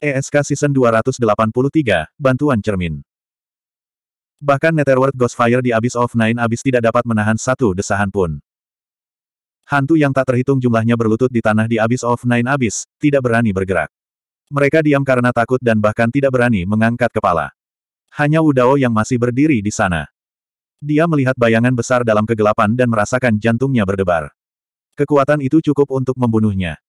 ESK Season 283, Bantuan Cermin. Bahkan Netherworld Ghostfire di Abyss of Nine Abyss tidak dapat menahan satu desahan pun. Hantu yang tak terhitung jumlahnya berlutut di tanah di Abyss of Nine Abyss, tidak berani bergerak. Mereka diam karena takut dan bahkan tidak berani mengangkat kepala. Hanya Udao yang masih berdiri di sana. Dia melihat bayangan besar dalam kegelapan dan merasakan jantungnya berdebar. Kekuatan itu cukup untuk membunuhnya.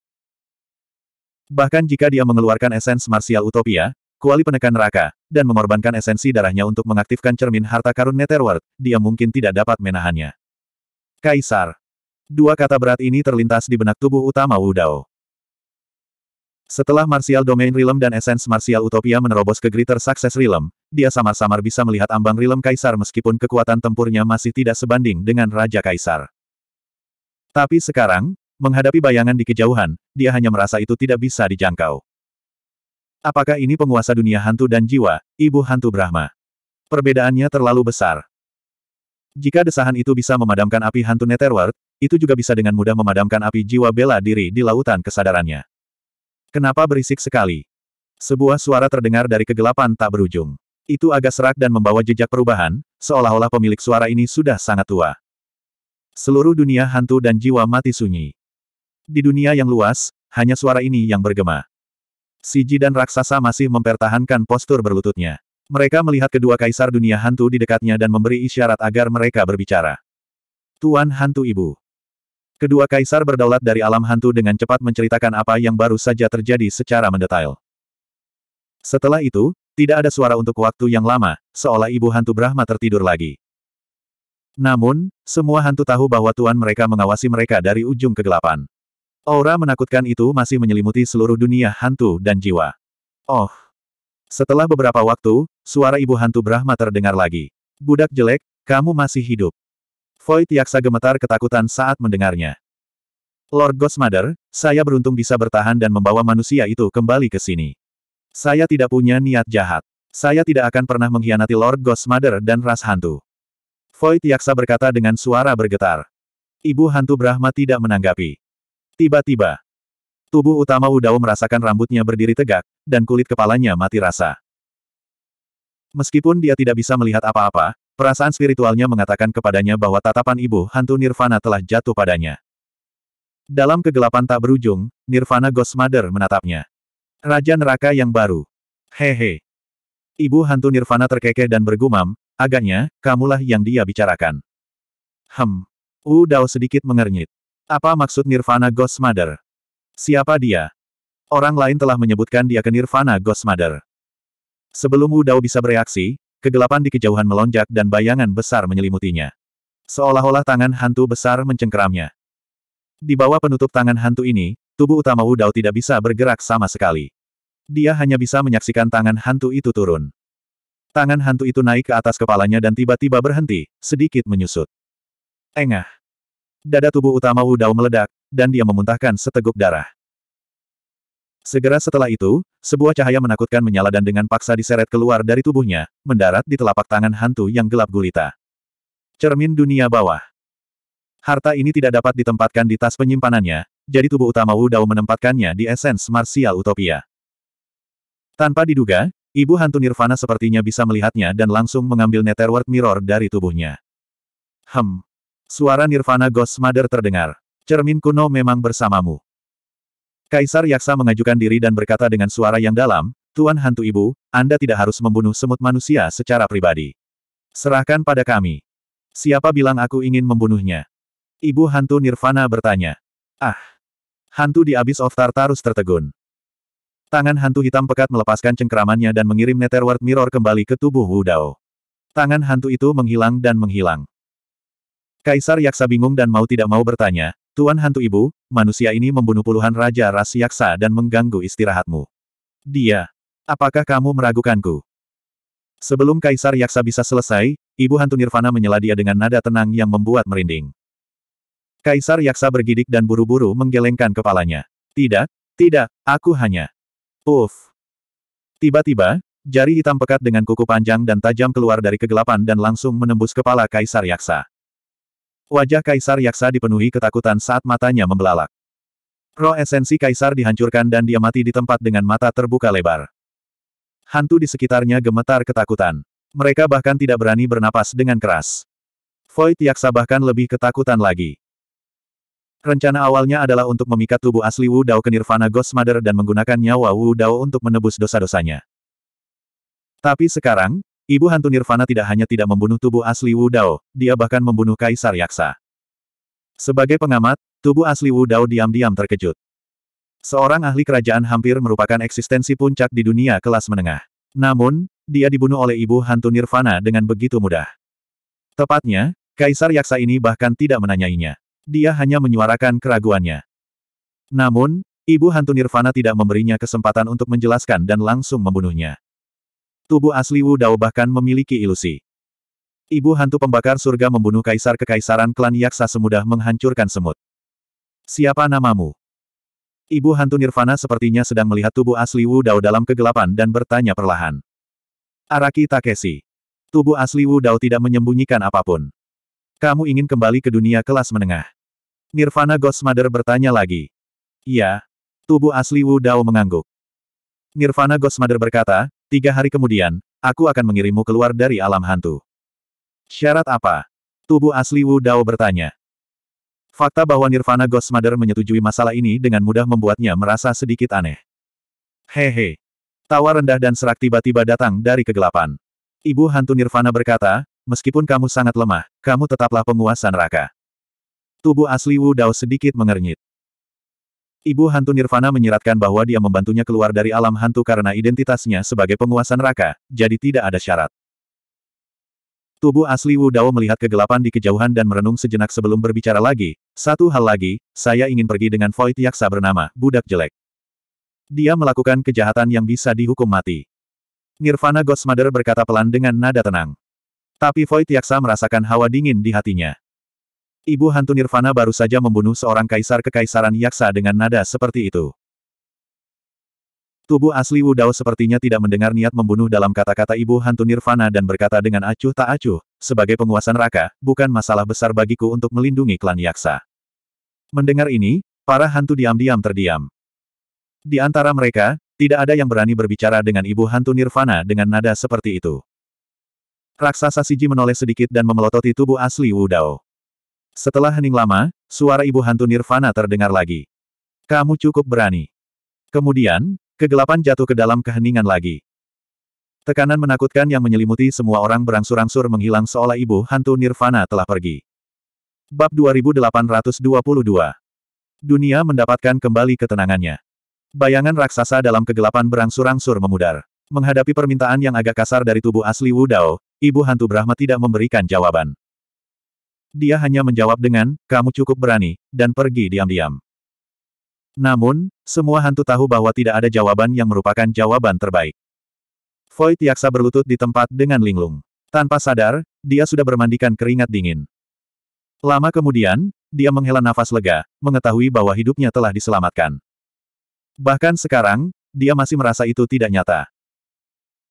Bahkan jika dia mengeluarkan esens marsial utopia, kuali penekan neraka, dan mengorbankan esensi darahnya untuk mengaktifkan cermin harta karun Netherworld, dia mungkin tidak dapat menahannya. Kaisar. Dua kata berat ini terlintas di benak tubuh utama Wudao. Setelah Martial Domain Realm dan Essence Martial Utopia menerobos ke Greater Success Realm, dia samar-samar bisa melihat ambang Realm Kaisar meskipun kekuatan tempurnya masih tidak sebanding dengan Raja Kaisar. Tapi sekarang, Menghadapi bayangan di kejauhan, dia hanya merasa itu tidak bisa dijangkau. Apakah ini penguasa dunia hantu dan jiwa, ibu hantu Brahma? Perbedaannya terlalu besar. Jika desahan itu bisa memadamkan api hantu Netherworld, itu juga bisa dengan mudah memadamkan api jiwa bela diri di lautan kesadarannya. Kenapa berisik sekali? Sebuah suara terdengar dari kegelapan tak berujung. Itu agak serak dan membawa jejak perubahan, seolah-olah pemilik suara ini sudah sangat tua. Seluruh dunia hantu dan jiwa mati sunyi. Di dunia yang luas, hanya suara ini yang bergema. Siji dan raksasa masih mempertahankan postur berlututnya. Mereka melihat kedua kaisar dunia hantu di dekatnya dan memberi isyarat agar mereka berbicara. Tuan Hantu Ibu. Kedua kaisar berdaulat dari alam hantu dengan cepat menceritakan apa yang baru saja terjadi secara mendetail. Setelah itu, tidak ada suara untuk waktu yang lama, seolah ibu hantu Brahma tertidur lagi. Namun, semua hantu tahu bahwa tuan mereka mengawasi mereka dari ujung kegelapan. Aura menakutkan itu masih menyelimuti seluruh dunia hantu dan jiwa. Oh! Setelah beberapa waktu, suara ibu hantu Brahma terdengar lagi. Budak jelek, kamu masih hidup. Void Yaksa gemetar ketakutan saat mendengarnya. Lord Godsmother, saya beruntung bisa bertahan dan membawa manusia itu kembali ke sini. Saya tidak punya niat jahat. Saya tidak akan pernah mengkhianati Lord Godsmother dan ras hantu. Void Yaksa berkata dengan suara bergetar. Ibu hantu Brahma tidak menanggapi. Tiba-tiba, tubuh utama Udao merasakan rambutnya berdiri tegak, dan kulit kepalanya mati rasa. Meskipun dia tidak bisa melihat apa-apa, perasaan spiritualnya mengatakan kepadanya bahwa tatapan ibu hantu Nirvana telah jatuh padanya. Dalam kegelapan tak berujung, Nirvana Ghost Mother menatapnya. Raja neraka yang baru. Hehe. Ibu hantu Nirvana terkekeh dan bergumam, agaknya, kamulah yang dia bicarakan. Hem. Udao sedikit mengernyit. Apa maksud Nirvana Ghost Mother? Siapa dia? Orang lain telah menyebutkan dia ke Nirvana Ghost Mother. Sebelum Udao bisa bereaksi, kegelapan di kejauhan melonjak dan bayangan besar menyelimutinya. Seolah-olah tangan hantu besar mencengkeramnya. Di bawah penutup tangan hantu ini, tubuh utama Udao tidak bisa bergerak sama sekali. Dia hanya bisa menyaksikan tangan hantu itu turun. Tangan hantu itu naik ke atas kepalanya dan tiba-tiba berhenti, sedikit menyusut. Engah. Dada tubuh utama Wu Dao meledak, dan dia memuntahkan seteguk darah. Segera setelah itu, sebuah cahaya menakutkan menyala dan dengan paksa diseret keluar dari tubuhnya, mendarat di telapak tangan hantu yang gelap gulita. Cermin dunia bawah. Harta ini tidak dapat ditempatkan di tas penyimpanannya, jadi tubuh utama Wu Dao menempatkannya di esens Martial utopia. Tanpa diduga, ibu hantu Nirvana sepertinya bisa melihatnya dan langsung mengambil Netherworld Mirror dari tubuhnya. Hem, Suara Nirvana Ghost Mother terdengar. Cermin kuno memang bersamamu. Kaisar Yaksa mengajukan diri dan berkata dengan suara yang dalam, Tuan Hantu Ibu, Anda tidak harus membunuh semut manusia secara pribadi. Serahkan pada kami. Siapa bilang aku ingin membunuhnya? Ibu Hantu Nirvana bertanya. Ah! Hantu di Abyss of Tartarus tertegun. Tangan hantu hitam pekat melepaskan cengkeramannya dan mengirim Netherworld Mirror kembali ke tubuh Wu Dao. Tangan hantu itu menghilang dan menghilang. Kaisar Yaksa bingung dan mau tidak mau bertanya, Tuan Hantu Ibu, manusia ini membunuh puluhan raja ras Yaksa dan mengganggu istirahatmu. Dia. Apakah kamu meragukanku? Sebelum Kaisar Yaksa bisa selesai, Ibu Hantu Nirvana menyela dia dengan nada tenang yang membuat merinding. Kaisar Yaksa bergidik dan buru-buru menggelengkan kepalanya. Tidak, tidak, aku hanya. Uff. Tiba-tiba, jari hitam pekat dengan kuku panjang dan tajam keluar dari kegelapan dan langsung menembus kepala Kaisar Yaksa. Wajah Kaisar Yaksa dipenuhi ketakutan saat matanya membelalak. Roh esensi Kaisar dihancurkan dan dia mati di tempat dengan mata terbuka lebar. Hantu di sekitarnya gemetar ketakutan. Mereka bahkan tidak berani bernapas dengan keras. Void Yaksa bahkan lebih ketakutan lagi. Rencana awalnya adalah untuk memikat tubuh asli Wu Dao ke Nirvana Ghost Mother dan menggunakan nyawa Wu Dao untuk menebus dosa-dosanya. Tapi sekarang, Ibu hantu Nirvana tidak hanya tidak membunuh tubuh asli Wu Dao, dia bahkan membunuh Kaisar Yaksa. Sebagai pengamat, tubuh asli Wu Dao diam-diam terkejut. Seorang ahli kerajaan hampir merupakan eksistensi puncak di dunia kelas menengah. Namun, dia dibunuh oleh ibu hantu Nirvana dengan begitu mudah. Tepatnya, Kaisar Yaksa ini bahkan tidak menanyainya. Dia hanya menyuarakan keraguannya. Namun, ibu hantu Nirvana tidak memberinya kesempatan untuk menjelaskan dan langsung membunuhnya. Tubuh asli Wu Dao bahkan memiliki ilusi. Ibu hantu pembakar surga membunuh kaisar kekaisaran klan Yaksa semudah menghancurkan semut. Siapa namamu? Ibu hantu Nirvana sepertinya sedang melihat tubuh asli Wu Dao dalam kegelapan dan bertanya perlahan. Araki Takeshi. Tubuh asli Wu Dao tidak menyembunyikan apapun. Kamu ingin kembali ke dunia kelas menengah. Nirvana Ghostmother bertanya lagi. Iya. Tubuh asli Wu Dao mengangguk. Nirvana Ghostmother berkata, Tiga hari kemudian, aku akan mengirimmu keluar dari alam hantu. Syarat apa? Tubuh asli Wu Dao bertanya. Fakta bahwa Nirvana Ghost Mother menyetujui masalah ini dengan mudah membuatnya merasa sedikit aneh. Hehe. Tawa rendah dan serak tiba-tiba datang dari kegelapan. Ibu hantu Nirvana berkata, meskipun kamu sangat lemah, kamu tetaplah penguasa neraka. Tubuh asli Wu Dao sedikit mengernyit. Ibu hantu Nirvana menyiratkan bahwa dia membantunya keluar dari alam hantu karena identitasnya sebagai penguasa neraka, jadi tidak ada syarat. Tubuh asli Wu Dao melihat kegelapan di kejauhan dan merenung sejenak sebelum berbicara lagi. Satu hal lagi, saya ingin pergi dengan Void Yaksa bernama, Budak Jelek. Dia melakukan kejahatan yang bisa dihukum mati. Nirvana Ghost Mother berkata pelan dengan nada tenang. Tapi Void Yaksa merasakan hawa dingin di hatinya. Ibu hantu Nirvana baru saja membunuh seorang kaisar kekaisaran Yaksa dengan nada seperti itu. Tubuh asli Wu sepertinya tidak mendengar niat membunuh dalam kata-kata ibu hantu Nirvana dan berkata dengan acuh tak acuh, sebagai penguasa neraka, bukan masalah besar bagiku untuk melindungi klan Yaksa. Mendengar ini, para hantu diam-diam terdiam. Di antara mereka, tidak ada yang berani berbicara dengan ibu hantu Nirvana dengan nada seperti itu. Raksasa Siji menoleh sedikit dan memelototi tubuh asli Wu setelah hening lama, suara ibu hantu Nirvana terdengar lagi. Kamu cukup berani. Kemudian, kegelapan jatuh ke dalam keheningan lagi. Tekanan menakutkan yang menyelimuti semua orang berangsur-angsur menghilang seolah ibu hantu Nirvana telah pergi. Bab 2822 Dunia mendapatkan kembali ketenangannya. Bayangan raksasa dalam kegelapan berangsur-angsur memudar. Menghadapi permintaan yang agak kasar dari tubuh asli Wu Dao, ibu hantu Brahma tidak memberikan jawaban. Dia hanya menjawab dengan, kamu cukup berani, dan pergi diam-diam. Namun, semua hantu tahu bahwa tidak ada jawaban yang merupakan jawaban terbaik. Void Yaksa berlutut di tempat dengan linglung. Tanpa sadar, dia sudah bermandikan keringat dingin. Lama kemudian, dia menghela nafas lega, mengetahui bahwa hidupnya telah diselamatkan. Bahkan sekarang, dia masih merasa itu tidak nyata.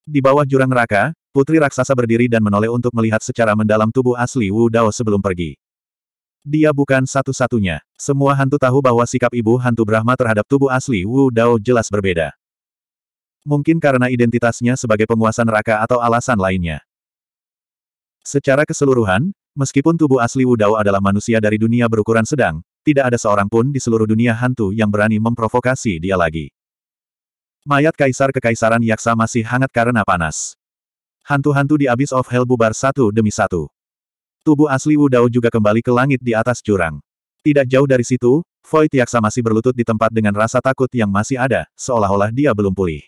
Di bawah jurang neraka, Putri raksasa berdiri dan menoleh untuk melihat secara mendalam tubuh asli Wu Dao sebelum pergi. Dia bukan satu-satunya. Semua hantu tahu bahwa sikap ibu hantu Brahma terhadap tubuh asli Wu Dao jelas berbeda. Mungkin karena identitasnya sebagai penguasa neraka atau alasan lainnya. Secara keseluruhan, meskipun tubuh asli Wu Dao adalah manusia dari dunia berukuran sedang, tidak ada seorang pun di seluruh dunia hantu yang berani memprovokasi dia lagi. Mayat kaisar kekaisaran Yaksa masih hangat karena panas hantu-hantu di Abyss of Hell bubar satu demi satu. Tubuh asli Wu Dao juga kembali ke langit di atas jurang. Tidak jauh dari situ, Void Yaksa masih berlutut di tempat dengan rasa takut yang masih ada, seolah-olah dia belum pulih.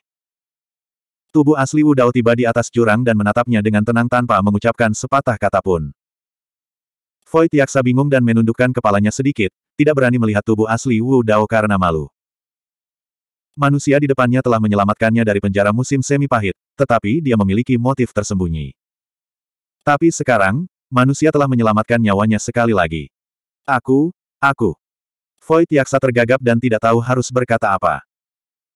Tubuh asli Wu Dao tiba di atas jurang dan menatapnya dengan tenang tanpa mengucapkan sepatah kata pun. Void Yaksa bingung dan menundukkan kepalanya sedikit, tidak berani melihat tubuh asli Wu Dao karena malu. Manusia di depannya telah menyelamatkannya dari penjara musim semi pahit, tetapi dia memiliki motif tersembunyi. Tapi sekarang, manusia telah menyelamatkan nyawanya sekali lagi. Aku, aku. Void Yaksa tergagap dan tidak tahu harus berkata apa.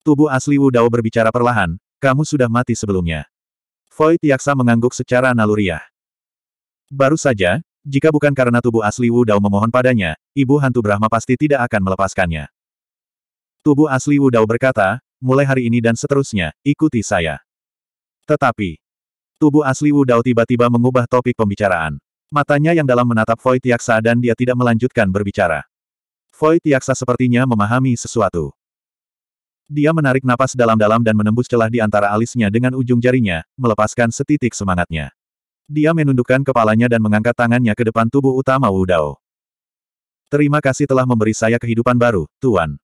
Tubuh asli Dao berbicara perlahan, kamu sudah mati sebelumnya. Void Yaksa mengangguk secara naluriah. Baru saja, jika bukan karena tubuh asli Dao memohon padanya, ibu hantu Brahma pasti tidak akan melepaskannya. Tubuh asli Dao berkata, mulai hari ini dan seterusnya, ikuti saya. Tetapi, tubuh asli Wu Dao tiba-tiba mengubah topik pembicaraan. Matanya yang dalam menatap Void Yaksa dan dia tidak melanjutkan berbicara. Void Yaksa sepertinya memahami sesuatu. Dia menarik napas dalam-dalam dan menembus celah di antara alisnya dengan ujung jarinya, melepaskan setitik semangatnya. Dia menundukkan kepalanya dan mengangkat tangannya ke depan tubuh utama Wu Dao. Terima kasih telah memberi saya kehidupan baru, Tuan.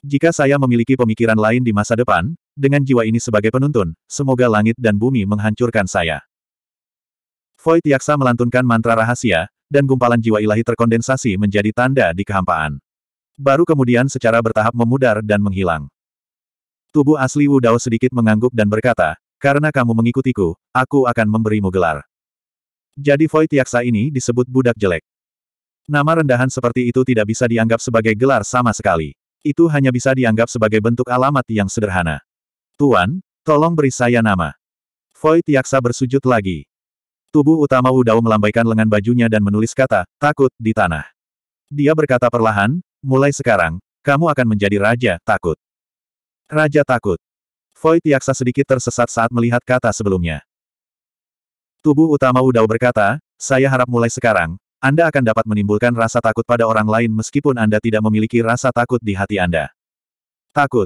Jika saya memiliki pemikiran lain di masa depan, dengan jiwa ini sebagai penuntun, semoga langit dan bumi menghancurkan saya. Void Yaksa melantunkan mantra rahasia, dan gumpalan jiwa ilahi terkondensasi menjadi tanda di kehampaan. Baru kemudian secara bertahap memudar dan menghilang. Tubuh asli Wu Dao sedikit mengangguk dan berkata, karena kamu mengikutiku, aku akan memberimu gelar. Jadi Void Yaksa ini disebut budak jelek. Nama rendahan seperti itu tidak bisa dianggap sebagai gelar sama sekali. Itu hanya bisa dianggap sebagai bentuk alamat yang sederhana. Tuan, tolong beri saya nama. Foy Tiaksa bersujud lagi. Tubuh utama Udao melambaikan lengan bajunya dan menulis kata, takut, di tanah. Dia berkata perlahan, mulai sekarang, kamu akan menjadi raja, takut. Raja takut. Foy Tiaksa sedikit tersesat saat melihat kata sebelumnya. Tubuh utama Udao berkata, saya harap mulai sekarang, Anda akan dapat menimbulkan rasa takut pada orang lain meskipun Anda tidak memiliki rasa takut di hati Anda. Takut.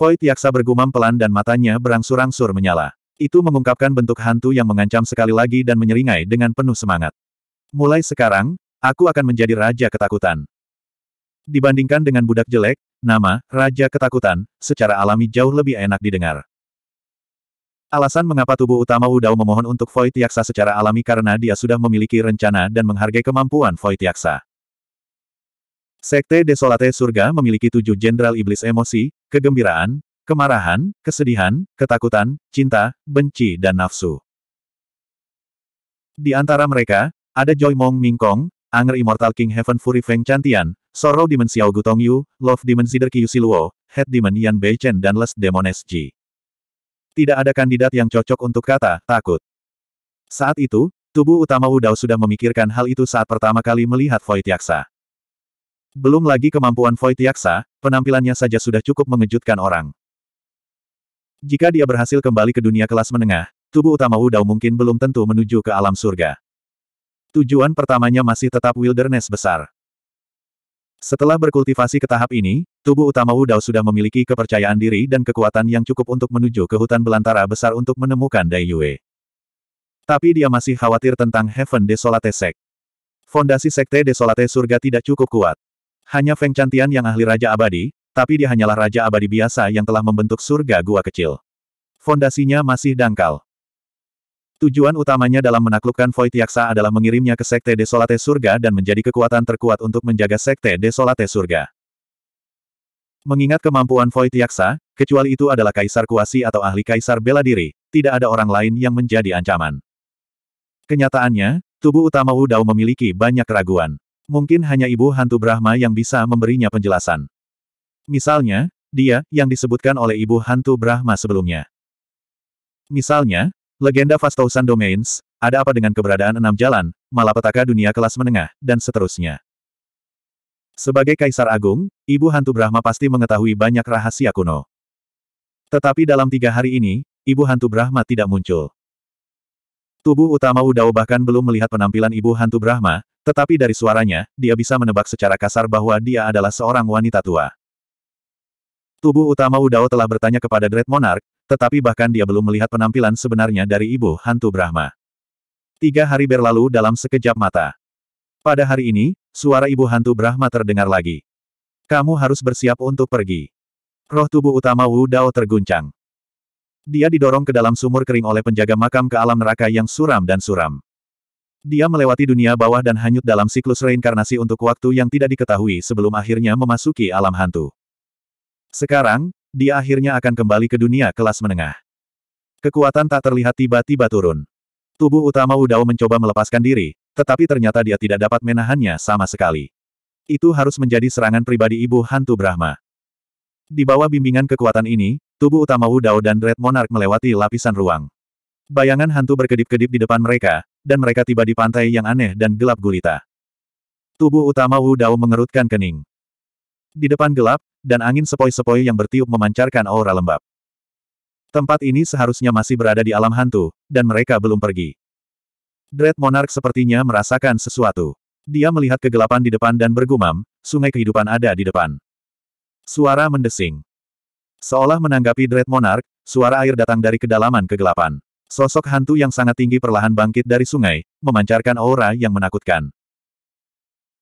Void Yaksa bergumam pelan dan matanya berangsur-angsur menyala. Itu mengungkapkan bentuk hantu yang mengancam sekali lagi dan menyeringai dengan penuh semangat. Mulai sekarang, aku akan menjadi Raja Ketakutan. Dibandingkan dengan budak jelek, nama, Raja Ketakutan, secara alami jauh lebih enak didengar. Alasan mengapa tubuh utama Udao memohon untuk Void Yaksa secara alami karena dia sudah memiliki rencana dan menghargai kemampuan Void Yaksa. Sekte Desolate Surga memiliki tujuh jenderal iblis emosi, kegembiraan, kemarahan, kesedihan, ketakutan, cinta, benci dan nafsu. Di antara mereka, ada Joy Mong Ming Kong, Anger Immortal King Heaven Fury Feng Chantian, Sorrow Demon Xiao Gutong Yu, Love Demon Zidder Qiu Siluo, Head Demon Yan Bei Chen, dan Les Demon SG. Tidak ada kandidat yang cocok untuk kata, takut. Saat itu, tubuh utama Wu Dao sudah memikirkan hal itu saat pertama kali melihat Void Yaksa. Belum lagi kemampuan Void Yaksa, penampilannya saja sudah cukup mengejutkan orang. Jika dia berhasil kembali ke dunia kelas menengah, tubuh utama Wudao mungkin belum tentu menuju ke alam surga. Tujuan pertamanya masih tetap wilderness besar. Setelah berkultivasi ke tahap ini, tubuh utama Wudao sudah memiliki kepercayaan diri dan kekuatan yang cukup untuk menuju ke hutan belantara besar untuk menemukan Dai Yue. Tapi dia masih khawatir tentang Heaven Desolate Sect. Fondasi Sekte Desolate Surga tidak cukup kuat. Hanya Feng Cantian yang ahli Raja Abadi, tapi dia hanyalah Raja Abadi biasa yang telah membentuk surga gua kecil. Fondasinya masih dangkal. Tujuan utamanya dalam menaklukkan Void Yaksa adalah mengirimnya ke Sekte Desolate Surga dan menjadi kekuatan terkuat untuk menjaga Sekte Desolate Surga. Mengingat kemampuan Void Yaksa, kecuali itu adalah Kaisar Kuasi atau ahli Kaisar Bela Diri, tidak ada orang lain yang menjadi ancaman. Kenyataannya, tubuh utama Wu Dao memiliki banyak keraguan. Mungkin hanya ibu hantu Brahma yang bisa memberinya penjelasan. Misalnya, dia, yang disebutkan oleh ibu hantu Brahma sebelumnya. Misalnya, legenda Fastousan Domains, ada apa dengan keberadaan enam jalan, malapetaka dunia kelas menengah, dan seterusnya. Sebagai Kaisar Agung, Ibu Hantu Brahma pasti mengetahui banyak rahasia kuno. Tetapi dalam tiga hari ini, Ibu Hantu Brahma tidak muncul. Tubuh utama Udao bahkan belum melihat penampilan Ibu Hantu Brahma, tetapi dari suaranya, dia bisa menebak secara kasar bahwa dia adalah seorang wanita tua. Tubuh utama Udao telah bertanya kepada Dread Monarch, tetapi bahkan dia belum melihat penampilan sebenarnya dari ibu hantu Brahma. Tiga hari berlalu dalam sekejap mata. Pada hari ini, suara ibu hantu Brahma terdengar lagi. Kamu harus bersiap untuk pergi. Roh tubuh utama Wu Dao terguncang. Dia didorong ke dalam sumur kering oleh penjaga makam ke alam neraka yang suram dan suram. Dia melewati dunia bawah dan hanyut dalam siklus reinkarnasi untuk waktu yang tidak diketahui sebelum akhirnya memasuki alam hantu. Sekarang, dia akhirnya akan kembali ke dunia kelas menengah. Kekuatan tak terlihat tiba-tiba turun. Tubuh utama Udao mencoba melepaskan diri, tetapi ternyata dia tidak dapat menahannya sama sekali. Itu harus menjadi serangan pribadi ibu hantu Brahma. Di bawah bimbingan kekuatan ini, tubuh utama Udao dan Red Monarch melewati lapisan ruang. Bayangan hantu berkedip-kedip di depan mereka, dan mereka tiba di pantai yang aneh dan gelap gulita. Tubuh utama Wu Dao mengerutkan kening. Di depan gelap, dan angin sepoi-sepoi yang bertiup memancarkan aura lembab. Tempat ini seharusnya masih berada di alam hantu, dan mereka belum pergi. Dread Monarch sepertinya merasakan sesuatu. Dia melihat kegelapan di depan dan bergumam, sungai kehidupan ada di depan. Suara mendesing. Seolah menanggapi Dread Monarch, suara air datang dari kedalaman kegelapan. Sosok hantu yang sangat tinggi perlahan bangkit dari sungai, memancarkan aura yang menakutkan.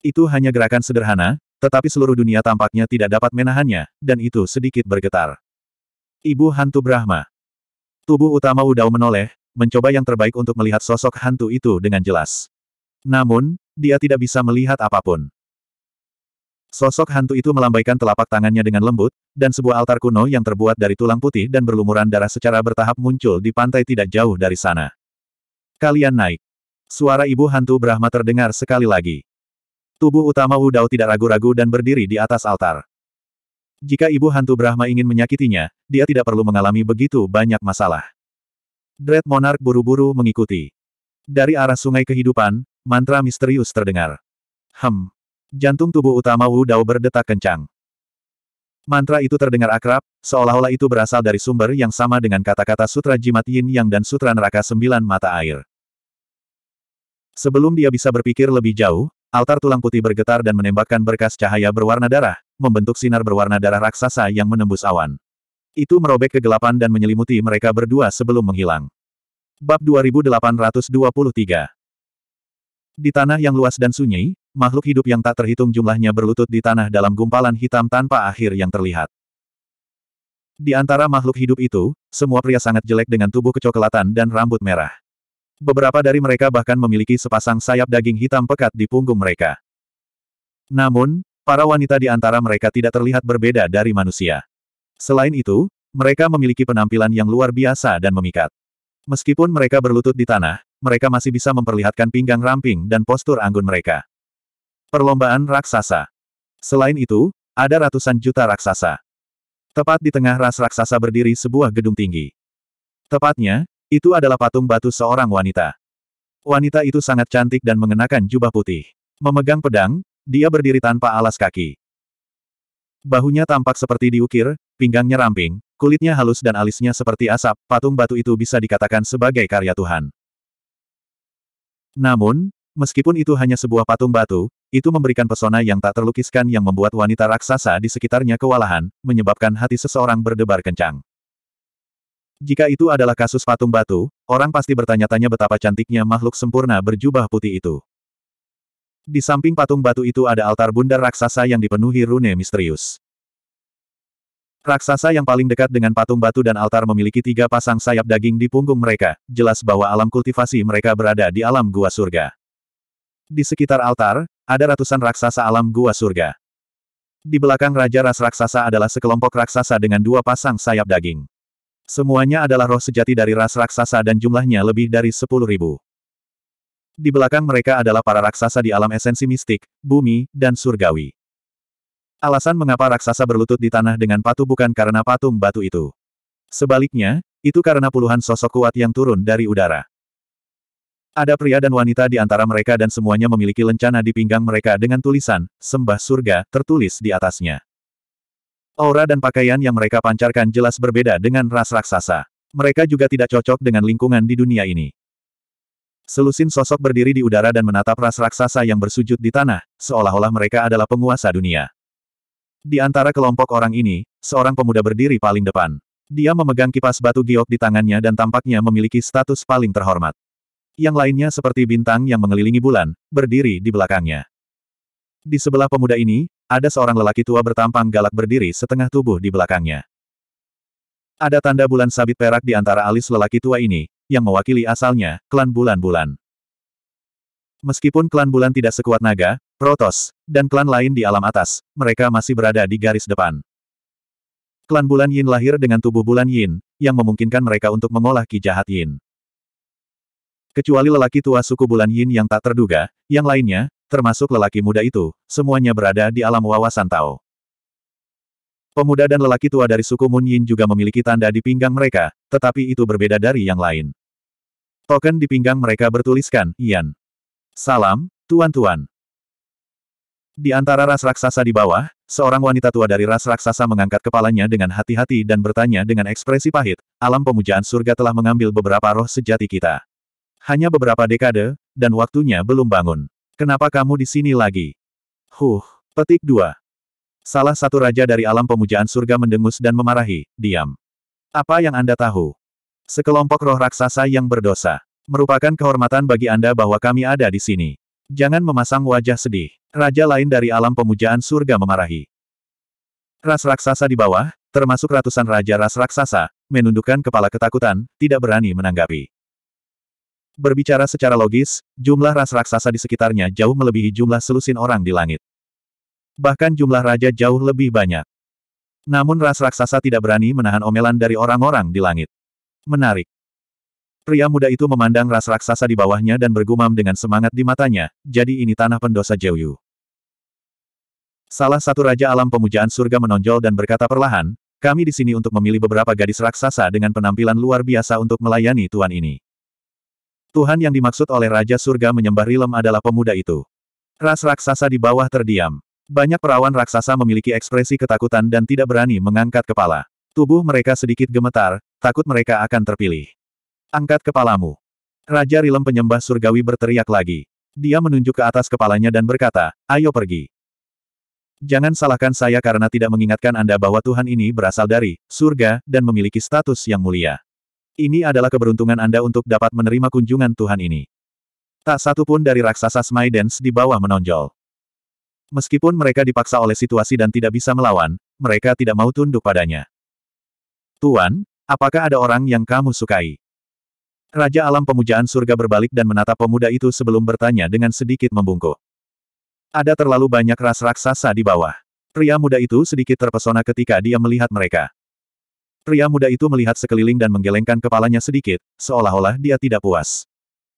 Itu hanya gerakan sederhana, tetapi seluruh dunia tampaknya tidak dapat menahannya, dan itu sedikit bergetar. Ibu hantu Brahma. Tubuh utama Udao menoleh, mencoba yang terbaik untuk melihat sosok hantu itu dengan jelas. Namun, dia tidak bisa melihat apapun. Sosok hantu itu melambaikan telapak tangannya dengan lembut, dan sebuah altar kuno yang terbuat dari tulang putih dan berlumuran darah secara bertahap muncul di pantai tidak jauh dari sana. Kalian naik. Suara ibu hantu Brahma terdengar sekali lagi. Tubuh utama Dao tidak ragu-ragu dan berdiri di atas altar. Jika ibu hantu Brahma ingin menyakitinya, dia tidak perlu mengalami begitu banyak masalah. Dread Monarch buru-buru mengikuti. Dari arah sungai kehidupan, mantra misterius terdengar. Hem, Jantung tubuh utama Wu Dao berdetak kencang. Mantra itu terdengar akrab, seolah-olah itu berasal dari sumber yang sama dengan kata-kata Sutra Jimat Yin Yang dan Sutra Neraka Sembilan Mata Air. Sebelum dia bisa berpikir lebih jauh, altar tulang putih bergetar dan menembakkan berkas cahaya berwarna darah, membentuk sinar berwarna darah raksasa yang menembus awan. Itu merobek kegelapan dan menyelimuti mereka berdua sebelum menghilang. Bab 2823 Di tanah yang luas dan sunyi, makhluk hidup yang tak terhitung jumlahnya berlutut di tanah dalam gumpalan hitam tanpa akhir yang terlihat. Di antara makhluk hidup itu, semua pria sangat jelek dengan tubuh kecoklatan dan rambut merah. Beberapa dari mereka bahkan memiliki sepasang sayap daging hitam pekat di punggung mereka. Namun, para wanita di antara mereka tidak terlihat berbeda dari manusia. Selain itu, mereka memiliki penampilan yang luar biasa dan memikat. Meskipun mereka berlutut di tanah, mereka masih bisa memperlihatkan pinggang ramping dan postur anggun mereka. Perlombaan raksasa. Selain itu, ada ratusan juta raksasa. Tepat di tengah ras raksasa berdiri sebuah gedung tinggi. Tepatnya, itu adalah patung batu seorang wanita. Wanita itu sangat cantik dan mengenakan jubah putih. Memegang pedang, dia berdiri tanpa alas kaki. Bahunya tampak seperti diukir, pinggangnya ramping, kulitnya halus dan alisnya seperti asap, patung batu itu bisa dikatakan sebagai karya Tuhan. Namun, meskipun itu hanya sebuah patung batu, itu memberikan pesona yang tak terlukiskan yang membuat wanita raksasa di sekitarnya kewalahan, menyebabkan hati seseorang berdebar kencang. Jika itu adalah kasus patung batu, orang pasti bertanya-tanya betapa cantiknya makhluk sempurna berjubah putih itu. Di samping patung batu itu ada altar bundar raksasa yang dipenuhi rune misterius. Raksasa yang paling dekat dengan patung batu dan altar memiliki tiga pasang sayap daging di punggung mereka, jelas bahwa alam kultivasi mereka berada di alam gua surga. Di sekitar altar, ada ratusan raksasa alam gua surga. Di belakang Raja Ras Raksasa adalah sekelompok raksasa dengan dua pasang sayap daging. Semuanya adalah roh sejati dari ras raksasa dan jumlahnya lebih dari sepuluh ribu. Di belakang mereka adalah para raksasa di alam esensi mistik, bumi, dan surgawi. Alasan mengapa raksasa berlutut di tanah dengan patu bukan karena patung batu itu. Sebaliknya, itu karena puluhan sosok kuat yang turun dari udara. Ada pria dan wanita di antara mereka dan semuanya memiliki lencana di pinggang mereka dengan tulisan, Sembah Surga, tertulis di atasnya. Aura dan pakaian yang mereka pancarkan jelas berbeda dengan ras raksasa. Mereka juga tidak cocok dengan lingkungan di dunia ini. Selusin sosok berdiri di udara dan menatap ras raksasa yang bersujud di tanah, seolah-olah mereka adalah penguasa dunia. Di antara kelompok orang ini, seorang pemuda berdiri paling depan. Dia memegang kipas batu giok di tangannya dan tampaknya memiliki status paling terhormat yang lainnya seperti bintang yang mengelilingi bulan, berdiri di belakangnya. Di sebelah pemuda ini, ada seorang lelaki tua bertampang galak berdiri setengah tubuh di belakangnya. Ada tanda bulan sabit perak di antara alis lelaki tua ini, yang mewakili asalnya, klan bulan-bulan. Meskipun klan bulan tidak sekuat naga, Protos, dan klan lain di alam atas, mereka masih berada di garis depan. Klan bulan Yin lahir dengan tubuh bulan Yin, yang memungkinkan mereka untuk mengolah ki jahat Yin. Kecuali lelaki tua suku bulan Yin yang tak terduga, yang lainnya, termasuk lelaki muda itu, semuanya berada di alam wawasan Tao. Pemuda dan lelaki tua dari suku Mun Yin juga memiliki tanda di pinggang mereka, tetapi itu berbeda dari yang lain. Token di pinggang mereka bertuliskan, Yan. Salam, Tuan-Tuan. Di antara ras raksasa di bawah, seorang wanita tua dari ras raksasa mengangkat kepalanya dengan hati-hati dan bertanya dengan ekspresi pahit, alam pemujaan surga telah mengambil beberapa roh sejati kita. Hanya beberapa dekade, dan waktunya belum bangun. Kenapa kamu di sini lagi? Huh, petik dua. Salah satu raja dari alam pemujaan surga mendengus dan memarahi, diam. Apa yang Anda tahu? Sekelompok roh raksasa yang berdosa. Merupakan kehormatan bagi Anda bahwa kami ada di sini. Jangan memasang wajah sedih. Raja lain dari alam pemujaan surga memarahi. Ras raksasa di bawah, termasuk ratusan raja ras raksasa, menundukkan kepala ketakutan, tidak berani menanggapi. Berbicara secara logis, jumlah ras raksasa di sekitarnya jauh melebihi jumlah selusin orang di langit. Bahkan jumlah raja jauh lebih banyak. Namun ras raksasa tidak berani menahan omelan dari orang-orang di langit. Menarik. Pria muda itu memandang ras raksasa di bawahnya dan bergumam dengan semangat di matanya, jadi ini tanah pendosa Jeyu. Salah satu raja alam pemujaan surga menonjol dan berkata perlahan, kami di sini untuk memilih beberapa gadis raksasa dengan penampilan luar biasa untuk melayani tuan ini. Tuhan yang dimaksud oleh Raja Surga menyembah Rilem adalah pemuda itu. Ras raksasa di bawah terdiam. Banyak perawan raksasa memiliki ekspresi ketakutan dan tidak berani mengangkat kepala. Tubuh mereka sedikit gemetar, takut mereka akan terpilih. Angkat kepalamu. Raja Rilem penyembah surgawi berteriak lagi. Dia menunjuk ke atas kepalanya dan berkata, ayo pergi. Jangan salahkan saya karena tidak mengingatkan Anda bahwa Tuhan ini berasal dari surga dan memiliki status yang mulia. Ini adalah keberuntungan Anda untuk dapat menerima kunjungan Tuhan ini. Tak satu pun dari raksasa Smidens di bawah menonjol. Meskipun mereka dipaksa oleh situasi dan tidak bisa melawan, mereka tidak mau tunduk padanya. Tuan, apakah ada orang yang kamu sukai? Raja alam pemujaan surga berbalik dan menatap pemuda itu sebelum bertanya dengan sedikit membungkuk. Ada terlalu banyak ras raksasa di bawah. Pria muda itu sedikit terpesona ketika dia melihat mereka. Pria muda itu melihat sekeliling dan menggelengkan kepalanya sedikit, seolah-olah dia tidak puas.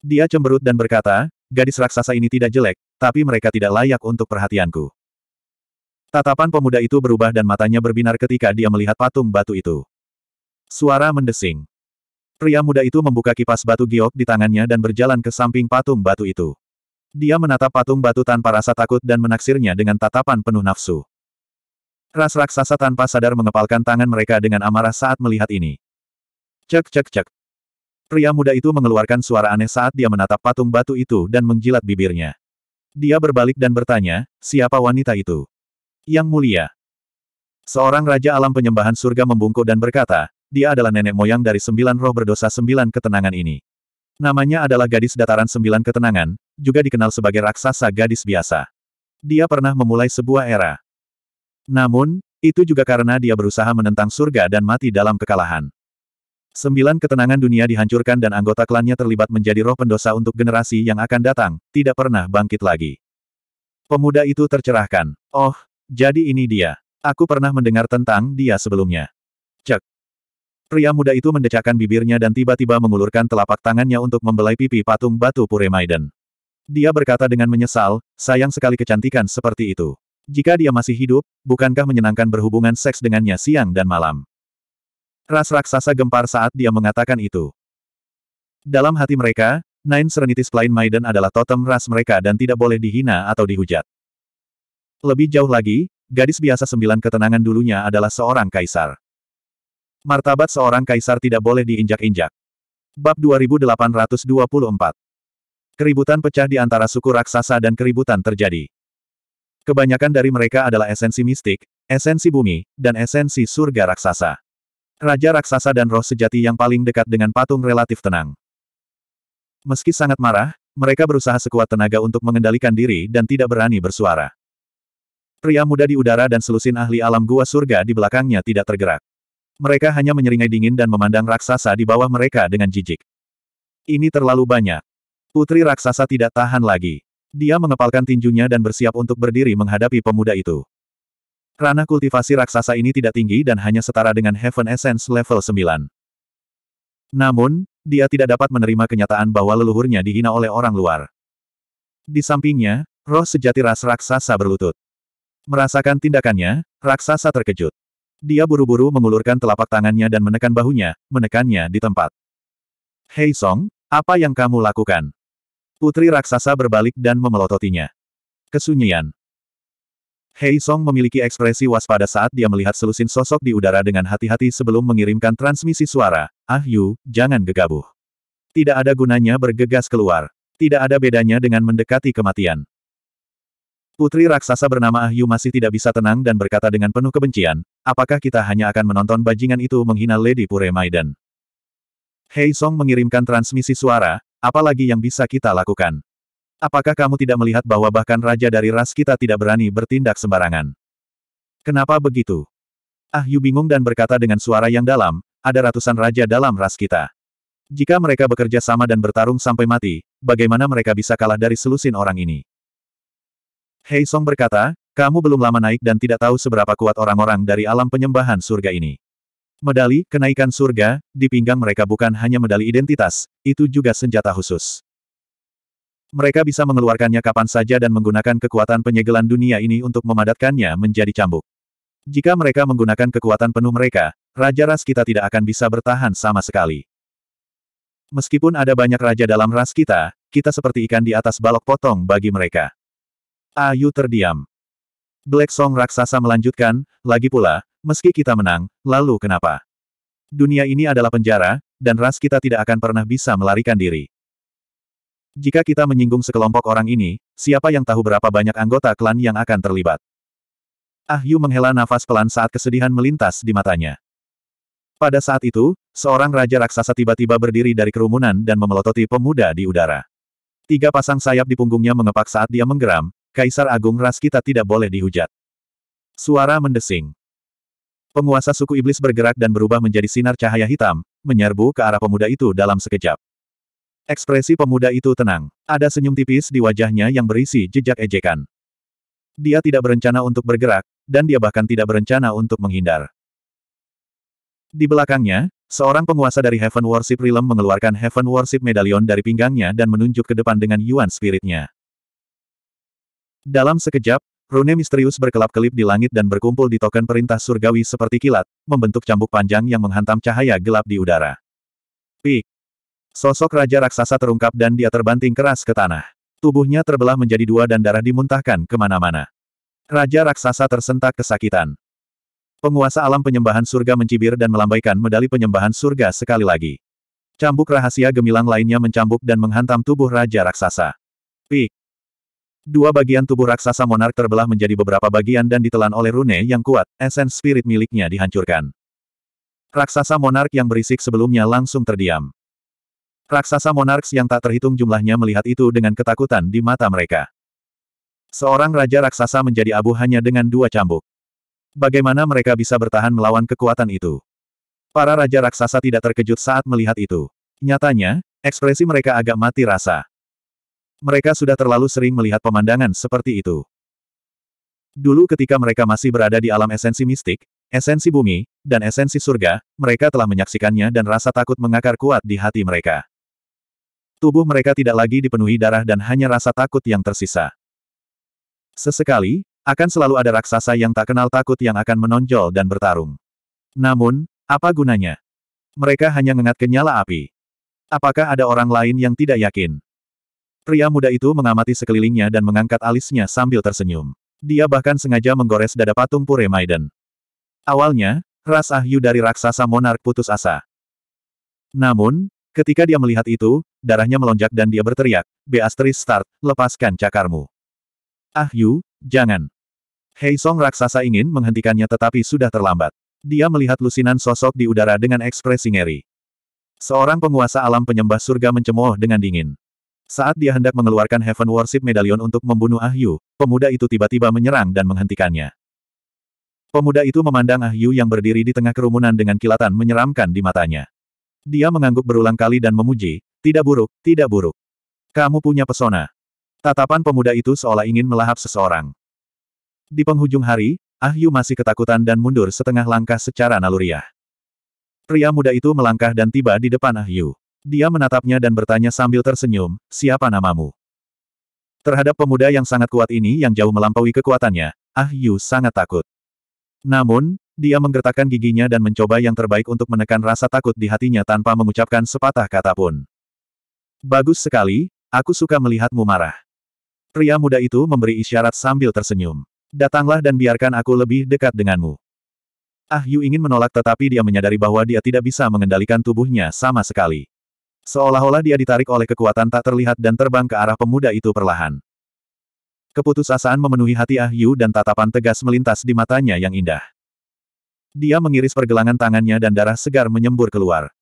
Dia cemberut dan berkata, gadis raksasa ini tidak jelek, tapi mereka tidak layak untuk perhatianku. Tatapan pemuda itu berubah dan matanya berbinar ketika dia melihat patung batu itu. Suara mendesing. Pria muda itu membuka kipas batu giok di tangannya dan berjalan ke samping patung batu itu. Dia menatap patung batu tanpa rasa takut dan menaksirnya dengan tatapan penuh nafsu. Ras raksasa tanpa sadar mengepalkan tangan mereka dengan amarah saat melihat ini. Cek cek cek. Pria muda itu mengeluarkan suara aneh saat dia menatap patung batu itu dan menjilat bibirnya. Dia berbalik dan bertanya, siapa wanita itu? Yang mulia. Seorang raja alam penyembahan surga membungkuk dan berkata, dia adalah nenek moyang dari sembilan roh berdosa sembilan ketenangan ini. Namanya adalah gadis dataran sembilan ketenangan, juga dikenal sebagai raksasa gadis biasa. Dia pernah memulai sebuah era. Namun, itu juga karena dia berusaha menentang surga dan mati dalam kekalahan. Sembilan ketenangan dunia dihancurkan dan anggota klannya terlibat menjadi roh pendosa untuk generasi yang akan datang, tidak pernah bangkit lagi. Pemuda itu tercerahkan. Oh, jadi ini dia. Aku pernah mendengar tentang dia sebelumnya. Cek. Pria muda itu mendecakkan bibirnya dan tiba-tiba mengulurkan telapak tangannya untuk membelai pipi patung batu Maiden. Dia berkata dengan menyesal, sayang sekali kecantikan seperti itu. Jika dia masih hidup, bukankah menyenangkan berhubungan seks dengannya siang dan malam? Ras raksasa gempar saat dia mengatakan itu. Dalam hati mereka, Nine Serenities Plain Maiden adalah totem ras mereka dan tidak boleh dihina atau dihujat. Lebih jauh lagi, gadis biasa sembilan ketenangan dulunya adalah seorang kaisar. Martabat seorang kaisar tidak boleh diinjak-injak. Bab 2824 Keributan pecah di antara suku raksasa dan keributan terjadi. Kebanyakan dari mereka adalah esensi mistik, esensi bumi, dan esensi surga raksasa. Raja raksasa dan roh sejati yang paling dekat dengan patung relatif tenang. Meski sangat marah, mereka berusaha sekuat tenaga untuk mengendalikan diri dan tidak berani bersuara. Pria muda di udara dan selusin ahli alam gua surga di belakangnya tidak tergerak. Mereka hanya menyeringai dingin dan memandang raksasa di bawah mereka dengan jijik. Ini terlalu banyak. Putri raksasa tidak tahan lagi. Dia mengepalkan tinjunya dan bersiap untuk berdiri menghadapi pemuda itu. Ranah kultivasi raksasa ini tidak tinggi dan hanya setara dengan Heaven Essence level 9. Namun, dia tidak dapat menerima kenyataan bahwa leluhurnya dihina oleh orang luar. Di sampingnya, roh sejati ras raksasa berlutut. Merasakan tindakannya, raksasa terkejut. Dia buru-buru mengulurkan telapak tangannya dan menekan bahunya, menekannya di tempat. Hei Song, apa yang kamu lakukan? Putri raksasa berbalik dan memelototinya. Kesunyian. Hei Song memiliki ekspresi waspada saat dia melihat selusin sosok di udara dengan hati-hati sebelum mengirimkan transmisi suara. Ah Yu, jangan gegabah. Tidak ada gunanya bergegas keluar. Tidak ada bedanya dengan mendekati kematian. Putri raksasa bernama Ah Yu masih tidak bisa tenang dan berkata dengan penuh kebencian, apakah kita hanya akan menonton bajingan itu menghina Lady Pure Maiden? Hei Song mengirimkan transmisi suara, Apalagi yang bisa kita lakukan? Apakah kamu tidak melihat bahwa bahkan raja dari ras kita tidak berani bertindak sembarangan? Kenapa begitu? Ah Yu bingung dan berkata dengan suara yang dalam, ada ratusan raja dalam ras kita. Jika mereka bekerja sama dan bertarung sampai mati, bagaimana mereka bisa kalah dari selusin orang ini? Hei Song berkata, kamu belum lama naik dan tidak tahu seberapa kuat orang-orang dari alam penyembahan surga ini. Medali, kenaikan surga, di pinggang mereka bukan hanya medali identitas, itu juga senjata khusus. Mereka bisa mengeluarkannya kapan saja dan menggunakan kekuatan penyegelan dunia ini untuk memadatkannya menjadi cambuk. Jika mereka menggunakan kekuatan penuh mereka, Raja Ras kita tidak akan bisa bertahan sama sekali. Meskipun ada banyak raja dalam ras kita, kita seperti ikan di atas balok potong bagi mereka. Ayu terdiam. Black Song raksasa melanjutkan, lagi pula, meski kita menang, lalu kenapa? Dunia ini adalah penjara, dan ras kita tidak akan pernah bisa melarikan diri. Jika kita menyinggung sekelompok orang ini, siapa yang tahu berapa banyak anggota klan yang akan terlibat? Ah Yu menghela nafas pelan saat kesedihan melintas di matanya. Pada saat itu, seorang raja raksasa tiba-tiba berdiri dari kerumunan dan memelototi pemuda di udara. Tiga pasang sayap di punggungnya mengepak saat dia menggeram, Kaisar Agung Ras kita tidak boleh dihujat. Suara mendesing. Penguasa suku iblis bergerak dan berubah menjadi sinar cahaya hitam, menyerbu ke arah pemuda itu dalam sekejap. Ekspresi pemuda itu tenang. Ada senyum tipis di wajahnya yang berisi jejak ejekan. Dia tidak berencana untuk bergerak, dan dia bahkan tidak berencana untuk menghindar. Di belakangnya, seorang penguasa dari Heaven Worship Realm mengeluarkan Heaven Worship Medallion dari pinggangnya dan menunjuk ke depan dengan Yuan Spiritnya. Dalam sekejap, rune misterius berkelap-kelip di langit dan berkumpul di token perintah surgawi seperti kilat, membentuk cambuk panjang yang menghantam cahaya gelap di udara. Pik! Sosok raja raksasa terungkap dan dia terbanting keras ke tanah. Tubuhnya terbelah menjadi dua dan darah dimuntahkan kemana-mana. Raja raksasa tersentak kesakitan. Penguasa alam penyembahan surga mencibir dan melambaikan medali penyembahan surga sekali lagi. Cambuk rahasia gemilang lainnya mencambuk dan menghantam tubuh Raja Raksasa. Dua bagian tubuh raksasa monark terbelah menjadi beberapa bagian dan ditelan oleh rune yang kuat, Esens spirit miliknya dihancurkan. Raksasa monark yang berisik sebelumnya langsung terdiam. Raksasa monarks yang tak terhitung jumlahnya melihat itu dengan ketakutan di mata mereka. Seorang raja raksasa menjadi abu hanya dengan dua cambuk. Bagaimana mereka bisa bertahan melawan kekuatan itu? Para raja raksasa tidak terkejut saat melihat itu. Nyatanya, ekspresi mereka agak mati rasa. Mereka sudah terlalu sering melihat pemandangan seperti itu. Dulu ketika mereka masih berada di alam esensi mistik, esensi bumi, dan esensi surga, mereka telah menyaksikannya dan rasa takut mengakar kuat di hati mereka. Tubuh mereka tidak lagi dipenuhi darah dan hanya rasa takut yang tersisa. Sesekali, akan selalu ada raksasa yang tak kenal takut yang akan menonjol dan bertarung. Namun, apa gunanya? Mereka hanya ngengat kenyala api. Apakah ada orang lain yang tidak yakin? Pria muda itu mengamati sekelilingnya dan mengangkat alisnya sambil tersenyum. Dia bahkan sengaja menggores dada patung Pure Maiden. Awalnya, ras ahyu dari raksasa monark putus asa. Namun, ketika dia melihat itu, darahnya melonjak dan dia berteriak, Beastris Start, lepaskan cakarmu. Ahyu, jangan. Hei Song raksasa ingin menghentikannya tetapi sudah terlambat. Dia melihat lusinan sosok di udara dengan ekspresi ngeri. Seorang penguasa alam penyembah surga mencemooh dengan dingin. Saat dia hendak mengeluarkan Heaven Worship Medallion untuk membunuh Ah Yu, pemuda itu tiba-tiba menyerang dan menghentikannya. Pemuda itu memandang Ah Yu yang berdiri di tengah kerumunan dengan kilatan menyeramkan di matanya. Dia mengangguk berulang kali dan memuji, tidak buruk, tidak buruk. Kamu punya pesona. Tatapan pemuda itu seolah ingin melahap seseorang. Di penghujung hari, Ah Yu masih ketakutan dan mundur setengah langkah secara naluriah. Pria muda itu melangkah dan tiba di depan Ah Yu. Dia menatapnya dan bertanya sambil tersenyum, siapa namamu? Terhadap pemuda yang sangat kuat ini yang jauh melampaui kekuatannya, Ah Yu sangat takut. Namun, dia menggertakkan giginya dan mencoba yang terbaik untuk menekan rasa takut di hatinya tanpa mengucapkan sepatah kata pun. Bagus sekali, aku suka melihatmu marah. Pria muda itu memberi isyarat sambil tersenyum. Datanglah dan biarkan aku lebih dekat denganmu. Ah Yu ingin menolak tetapi dia menyadari bahwa dia tidak bisa mengendalikan tubuhnya sama sekali. Seolah-olah dia ditarik oleh kekuatan tak terlihat dan terbang ke arah pemuda itu perlahan. Keputusasaan memenuhi hati Ah Yu dan tatapan tegas melintas di matanya yang indah. Dia mengiris pergelangan tangannya dan darah segar menyembur keluar.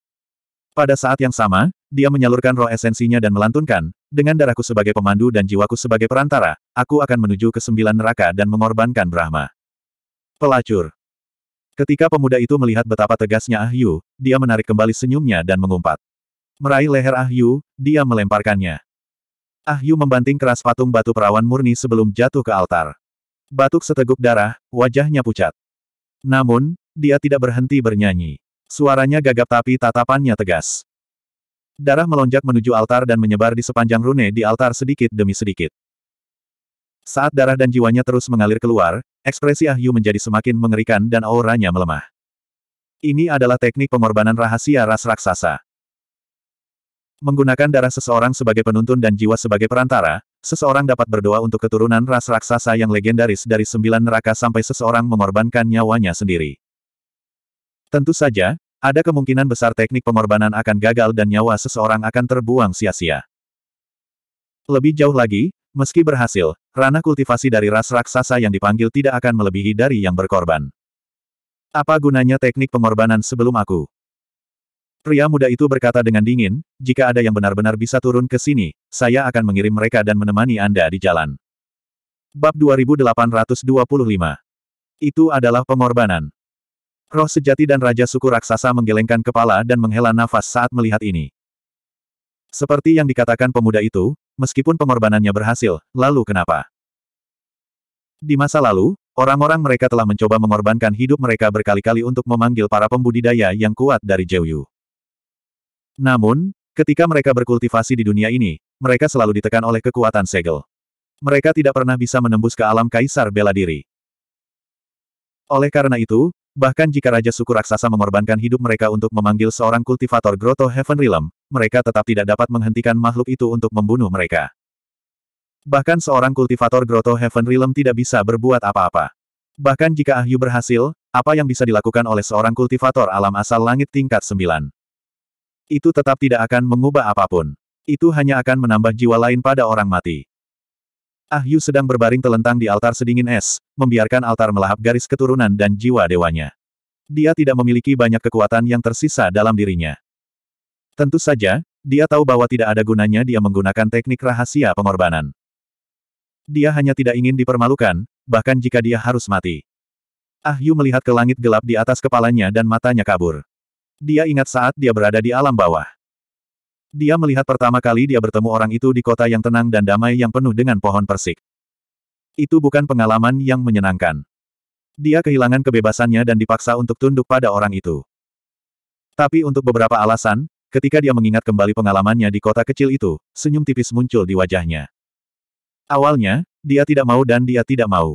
Pada saat yang sama, dia menyalurkan roh esensinya dan melantunkan, dengan darahku sebagai pemandu dan jiwaku sebagai perantara, aku akan menuju ke sembilan neraka dan mengorbankan Brahma. Pelacur. Ketika pemuda itu melihat betapa tegasnya Ah Yu, dia menarik kembali senyumnya dan mengumpat. Meraih leher Ahyu, dia melemparkannya. Ahyu membanting keras patung batu perawan murni sebelum jatuh ke altar. Batuk seteguk darah, wajahnya pucat. Namun, dia tidak berhenti bernyanyi. Suaranya gagap tapi tatapannya tegas. Darah melonjak menuju altar dan menyebar di sepanjang rune di altar sedikit demi sedikit. Saat darah dan jiwanya terus mengalir keluar, ekspresi Ahyu menjadi semakin mengerikan dan auranya melemah. Ini adalah teknik pengorbanan rahasia ras raksasa. Menggunakan darah seseorang sebagai penuntun dan jiwa sebagai perantara, seseorang dapat berdoa untuk keturunan ras raksasa yang legendaris dari sembilan neraka sampai seseorang mengorbankan nyawanya sendiri. Tentu saja, ada kemungkinan besar teknik pengorbanan akan gagal dan nyawa seseorang akan terbuang sia-sia. Lebih jauh lagi, meski berhasil, ranah kultivasi dari ras raksasa yang dipanggil tidak akan melebihi dari yang berkorban. Apa gunanya teknik pengorbanan sebelum aku? Pria muda itu berkata dengan dingin, jika ada yang benar-benar bisa turun ke sini, saya akan mengirim mereka dan menemani Anda di jalan. Bab 2825 Itu adalah pengorbanan. Roh sejati dan Raja Suku Raksasa menggelengkan kepala dan menghela nafas saat melihat ini. Seperti yang dikatakan pemuda itu, meskipun pengorbanannya berhasil, lalu kenapa? Di masa lalu, orang-orang mereka telah mencoba mengorbankan hidup mereka berkali-kali untuk memanggil para pembudidaya yang kuat dari Jeyu. Namun, ketika mereka berkultivasi di dunia ini, mereka selalu ditekan oleh kekuatan segel. Mereka tidak pernah bisa menembus ke alam kaisar bela diri. Oleh karena itu, bahkan jika Raja Suku Raksasa mengorbankan hidup mereka untuk memanggil seorang kultivator Grotto Heaven Realm, mereka tetap tidak dapat menghentikan makhluk itu untuk membunuh mereka. Bahkan seorang kultivator Grotto Heaven Realm tidak bisa berbuat apa-apa. Bahkan jika Ahyu berhasil, apa yang bisa dilakukan oleh seorang kultivator alam asal langit tingkat 9? Itu tetap tidak akan mengubah apapun. Itu hanya akan menambah jiwa lain pada orang mati. Ah Yu sedang berbaring telentang di altar sedingin es, membiarkan altar melahap garis keturunan dan jiwa dewanya. Dia tidak memiliki banyak kekuatan yang tersisa dalam dirinya. Tentu saja, dia tahu bahwa tidak ada gunanya dia menggunakan teknik rahasia pengorbanan. Dia hanya tidak ingin dipermalukan, bahkan jika dia harus mati. Ah Yu melihat ke langit gelap di atas kepalanya dan matanya kabur. Dia ingat saat dia berada di alam bawah. Dia melihat pertama kali dia bertemu orang itu di kota yang tenang dan damai yang penuh dengan pohon persik. Itu bukan pengalaman yang menyenangkan. Dia kehilangan kebebasannya dan dipaksa untuk tunduk pada orang itu. Tapi untuk beberapa alasan, ketika dia mengingat kembali pengalamannya di kota kecil itu, senyum tipis muncul di wajahnya. Awalnya, dia tidak mau dan dia tidak mau.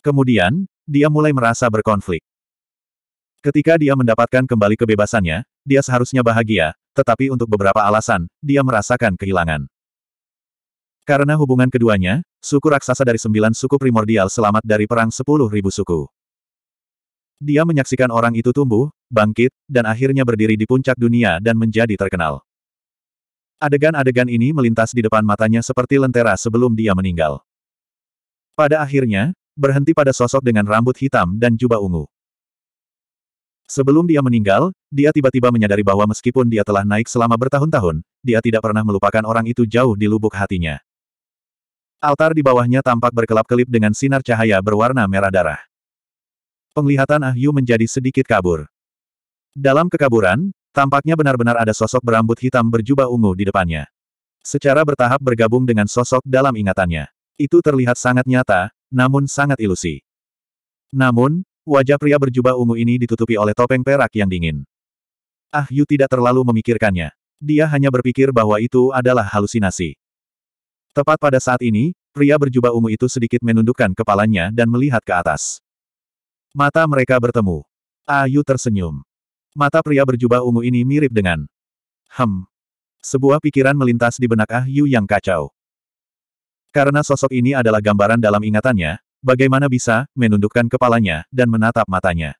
Kemudian, dia mulai merasa berkonflik. Ketika dia mendapatkan kembali kebebasannya, dia seharusnya bahagia, tetapi untuk beberapa alasan, dia merasakan kehilangan. Karena hubungan keduanya, suku raksasa dari sembilan suku primordial selamat dari perang sepuluh ribu suku. Dia menyaksikan orang itu tumbuh, bangkit, dan akhirnya berdiri di puncak dunia dan menjadi terkenal. Adegan-adegan ini melintas di depan matanya seperti lentera sebelum dia meninggal. Pada akhirnya, berhenti pada sosok dengan rambut hitam dan jubah ungu. Sebelum dia meninggal, dia tiba-tiba menyadari bahwa meskipun dia telah naik selama bertahun-tahun, dia tidak pernah melupakan orang itu jauh di lubuk hatinya. Altar di bawahnya tampak berkelap-kelip dengan sinar cahaya berwarna merah darah. Penglihatan Ahyu menjadi sedikit kabur. Dalam kekaburan, tampaknya benar-benar ada sosok berambut hitam berjubah ungu di depannya. Secara bertahap bergabung dengan sosok dalam ingatannya. Itu terlihat sangat nyata, namun sangat ilusi. Namun, Wajah pria berjubah ungu ini ditutupi oleh topeng perak yang dingin. Ah Yu tidak terlalu memikirkannya. Dia hanya berpikir bahwa itu adalah halusinasi. Tepat pada saat ini, pria berjubah ungu itu sedikit menundukkan kepalanya dan melihat ke atas. Mata mereka bertemu. Ayu ah, tersenyum. Mata pria berjubah ungu ini mirip dengan Hem. Sebuah pikiran melintas di benak Ah Yu yang kacau. Karena sosok ini adalah gambaran dalam ingatannya, Bagaimana bisa, menundukkan kepalanya, dan menatap matanya.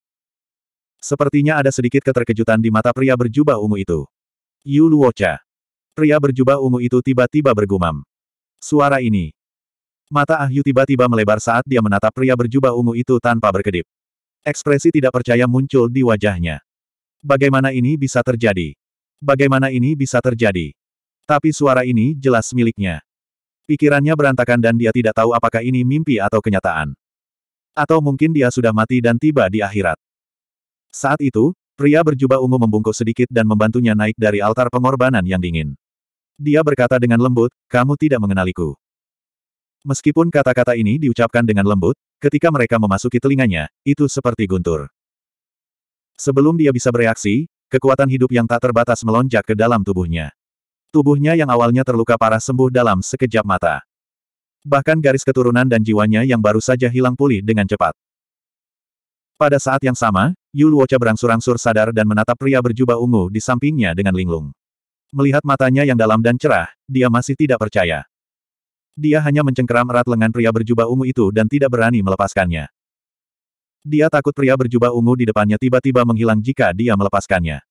Sepertinya ada sedikit keterkejutan di mata pria berjubah ungu itu. Yu Luocha. Pria berjubah ungu itu tiba-tiba bergumam. Suara ini. Mata Ah Yu tiba-tiba melebar saat dia menatap pria berjubah ungu itu tanpa berkedip. Ekspresi tidak percaya muncul di wajahnya. Bagaimana ini bisa terjadi? Bagaimana ini bisa terjadi? Tapi suara ini jelas miliknya. Pikirannya berantakan dan dia tidak tahu apakah ini mimpi atau kenyataan. Atau mungkin dia sudah mati dan tiba di akhirat. Saat itu, pria berjubah ungu membungkuk sedikit dan membantunya naik dari altar pengorbanan yang dingin. Dia berkata dengan lembut, kamu tidak mengenaliku. Meskipun kata-kata ini diucapkan dengan lembut, ketika mereka memasuki telinganya, itu seperti guntur. Sebelum dia bisa bereaksi, kekuatan hidup yang tak terbatas melonjak ke dalam tubuhnya. Tubuhnya yang awalnya terluka parah sembuh dalam sekejap mata. Bahkan garis keturunan dan jiwanya yang baru saja hilang pulih dengan cepat. Pada saat yang sama, Yu Luocha berangsur-angsur sadar dan menatap pria berjubah ungu di sampingnya dengan linglung. Melihat matanya yang dalam dan cerah, dia masih tidak percaya. Dia hanya mencengkeram erat lengan pria berjubah ungu itu dan tidak berani melepaskannya. Dia takut pria berjubah ungu di depannya tiba-tiba menghilang jika dia melepaskannya.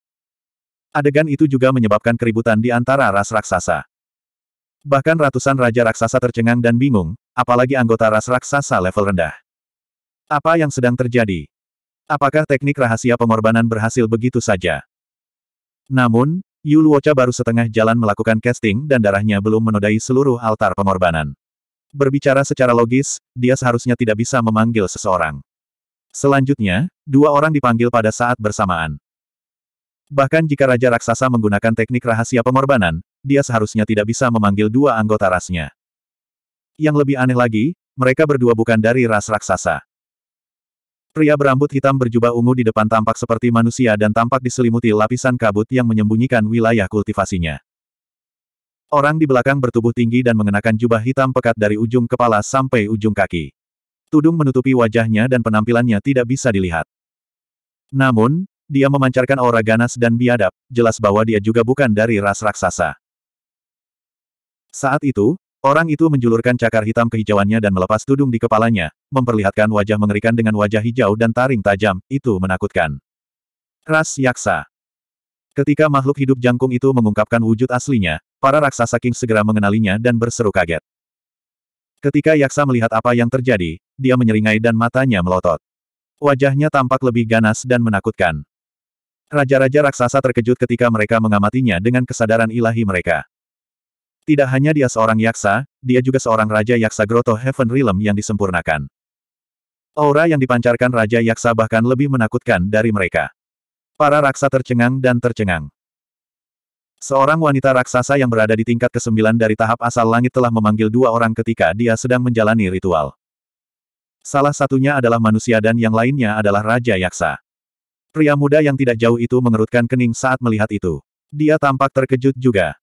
Adegan itu juga menyebabkan keributan di antara ras raksasa. Bahkan ratusan raja raksasa tercengang dan bingung, apalagi anggota ras raksasa level rendah. Apa yang sedang terjadi? Apakah teknik rahasia pengorbanan berhasil begitu saja? Namun, Yu Luocha baru setengah jalan melakukan casting dan darahnya belum menodai seluruh altar pengorbanan. Berbicara secara logis, dia seharusnya tidak bisa memanggil seseorang. Selanjutnya, dua orang dipanggil pada saat bersamaan. Bahkan jika Raja Raksasa menggunakan teknik rahasia pengorbanan, dia seharusnya tidak bisa memanggil dua anggota rasnya. Yang lebih aneh lagi, mereka berdua bukan dari ras raksasa. Pria berambut hitam berjubah ungu di depan tampak seperti manusia dan tampak diselimuti lapisan kabut yang menyembunyikan wilayah kultivasinya. Orang di belakang bertubuh tinggi dan mengenakan jubah hitam pekat dari ujung kepala sampai ujung kaki. Tudung menutupi wajahnya dan penampilannya tidak bisa dilihat. Namun, dia memancarkan aura ganas dan biadab, jelas bahwa dia juga bukan dari ras raksasa. Saat itu, orang itu menjulurkan cakar hitam kehijauannya dan melepas tudung di kepalanya, memperlihatkan wajah mengerikan dengan wajah hijau dan taring tajam, itu menakutkan. Ras Yaksa Ketika makhluk hidup jangkung itu mengungkapkan wujud aslinya, para raksasa King segera mengenalinya dan berseru kaget. Ketika Yaksa melihat apa yang terjadi, dia menyeringai dan matanya melotot. Wajahnya tampak lebih ganas dan menakutkan. Raja-raja raksasa terkejut ketika mereka mengamatinya dengan kesadaran ilahi mereka. Tidak hanya dia seorang yaksa, dia juga seorang raja yaksa Groto Heaven Realm yang disempurnakan. Aura yang dipancarkan raja yaksa bahkan lebih menakutkan dari mereka. Para raksa tercengang dan tercengang. Seorang wanita raksasa yang berada di tingkat ke-9 dari tahap asal langit telah memanggil dua orang ketika dia sedang menjalani ritual. Salah satunya adalah manusia dan yang lainnya adalah Raja Yaksa. Pria muda yang tidak jauh itu mengerutkan kening saat melihat itu. Dia tampak terkejut juga.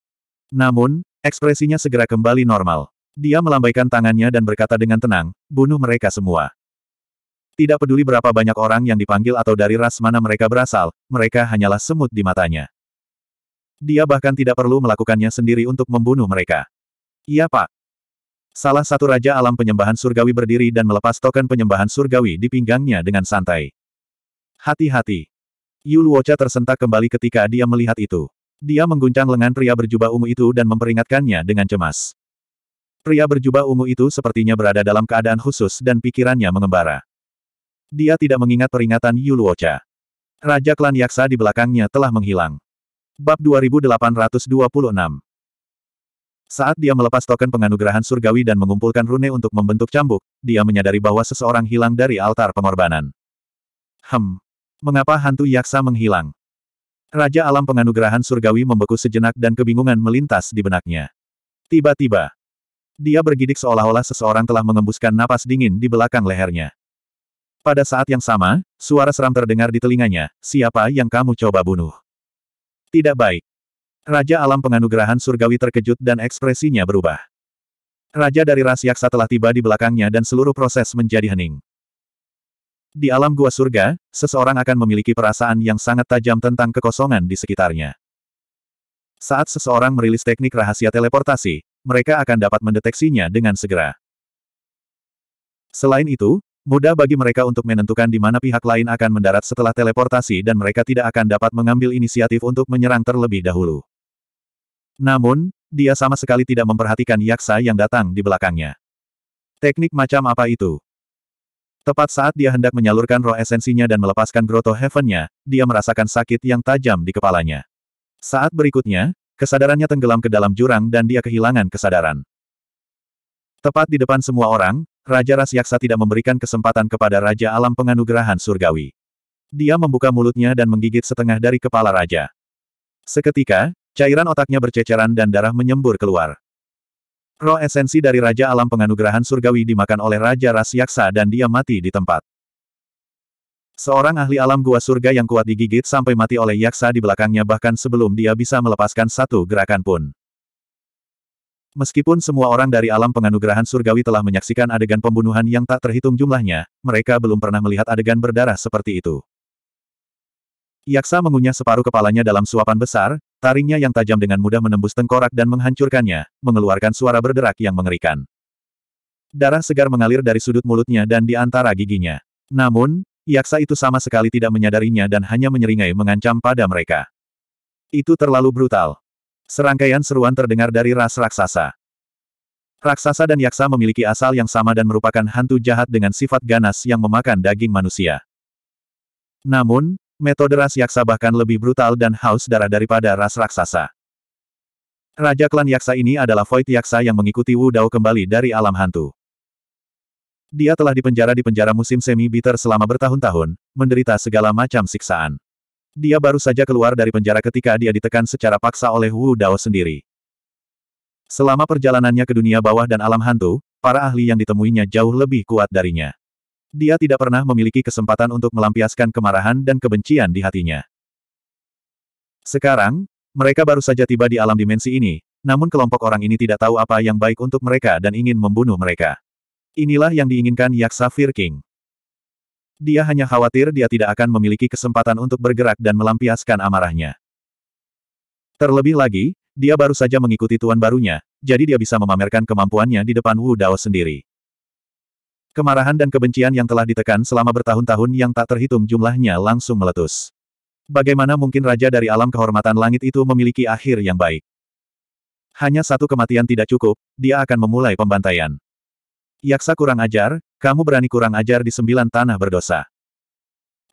Namun, ekspresinya segera kembali normal. Dia melambaikan tangannya dan berkata dengan tenang, bunuh mereka semua. Tidak peduli berapa banyak orang yang dipanggil atau dari ras mana mereka berasal, mereka hanyalah semut di matanya. Dia bahkan tidak perlu melakukannya sendiri untuk membunuh mereka. Iya pak. Salah satu raja alam penyembahan surgawi berdiri dan melepas token penyembahan surgawi di pinggangnya dengan santai. Hati-hati. Yu Luocha tersentak kembali ketika dia melihat itu. Dia mengguncang lengan pria berjubah ungu itu dan memperingatkannya dengan cemas. Pria berjubah ungu itu sepertinya berada dalam keadaan khusus dan pikirannya mengembara. Dia tidak mengingat peringatan Yu Luocha. Raja klan Yaksa di belakangnya telah menghilang. Bab 2826 Saat dia melepas token penganugerahan surgawi dan mengumpulkan rune untuk membentuk cambuk, dia menyadari bahwa seseorang hilang dari altar pengorbanan. Hmm. Mengapa hantu yaksa menghilang? Raja alam penganugerahan surgawi membeku sejenak dan kebingungan melintas di benaknya. Tiba-tiba, dia bergidik seolah-olah seseorang telah mengembuskan napas dingin di belakang lehernya. Pada saat yang sama, suara seram terdengar di telinganya, siapa yang kamu coba bunuh? Tidak baik. Raja alam penganugerahan surgawi terkejut dan ekspresinya berubah. Raja dari ras yaksa telah tiba di belakangnya dan seluruh proses menjadi hening. Di alam gua surga, seseorang akan memiliki perasaan yang sangat tajam tentang kekosongan di sekitarnya. Saat seseorang merilis teknik rahasia teleportasi, mereka akan dapat mendeteksinya dengan segera. Selain itu, mudah bagi mereka untuk menentukan di mana pihak lain akan mendarat setelah teleportasi dan mereka tidak akan dapat mengambil inisiatif untuk menyerang terlebih dahulu. Namun, dia sama sekali tidak memperhatikan yaksa yang datang di belakangnya. Teknik macam apa itu? Tepat saat dia hendak menyalurkan roh esensinya dan melepaskan Groto Heaven-nya, dia merasakan sakit yang tajam di kepalanya. Saat berikutnya, kesadarannya tenggelam ke dalam jurang dan dia kehilangan kesadaran. Tepat di depan semua orang, Raja Rasyaksa tidak memberikan kesempatan kepada Raja Alam Penganugerahan Surgawi. Dia membuka mulutnya dan menggigit setengah dari kepala raja. Seketika, cairan otaknya berceceran dan darah menyembur keluar. Roh esensi dari Raja Alam Penganugerahan Surgawi dimakan oleh Raja Ras Yaksa dan dia mati di tempat. Seorang ahli alam gua surga yang kuat digigit sampai mati oleh yaksa di belakangnya bahkan sebelum dia bisa melepaskan satu gerakan pun. Meskipun semua orang dari alam penganugerahan surgawi telah menyaksikan adegan pembunuhan yang tak terhitung jumlahnya, mereka belum pernah melihat adegan berdarah seperti itu. Yaksa mengunyah separuh kepalanya dalam suapan besar, Taringnya yang tajam dengan mudah menembus tengkorak dan menghancurkannya, mengeluarkan suara berderak yang mengerikan. Darah segar mengalir dari sudut mulutnya dan di antara giginya. Namun, Yaksa itu sama sekali tidak menyadarinya dan hanya menyeringai mengancam pada mereka. Itu terlalu brutal. Serangkaian seruan terdengar dari ras raksasa. Raksasa dan yaksa memiliki asal yang sama dan merupakan hantu jahat dengan sifat ganas yang memakan daging manusia. Namun, Metode ras yaksa bahkan lebih brutal dan haus darah daripada ras raksasa. Raja klan yaksa ini adalah Void Yaksa yang mengikuti Wu Dao kembali dari alam hantu. Dia telah dipenjara di penjara musim semi-bitter selama bertahun-tahun, menderita segala macam siksaan. Dia baru saja keluar dari penjara ketika dia ditekan secara paksa oleh Wu Dao sendiri. Selama perjalanannya ke dunia bawah dan alam hantu, para ahli yang ditemuinya jauh lebih kuat darinya. Dia tidak pernah memiliki kesempatan untuk melampiaskan kemarahan dan kebencian di hatinya. Sekarang, mereka baru saja tiba di alam dimensi ini, namun kelompok orang ini tidak tahu apa yang baik untuk mereka dan ingin membunuh mereka. Inilah yang diinginkan Yaksa Firking. King. Dia hanya khawatir dia tidak akan memiliki kesempatan untuk bergerak dan melampiaskan amarahnya. Terlebih lagi, dia baru saja mengikuti tuan barunya, jadi dia bisa memamerkan kemampuannya di depan Wu Dao sendiri. Kemarahan dan kebencian yang telah ditekan selama bertahun-tahun yang tak terhitung jumlahnya langsung meletus. Bagaimana mungkin raja dari alam kehormatan langit itu memiliki akhir yang baik? Hanya satu kematian tidak cukup, dia akan memulai pembantaian. Yaksa kurang ajar, kamu berani kurang ajar di sembilan tanah berdosa.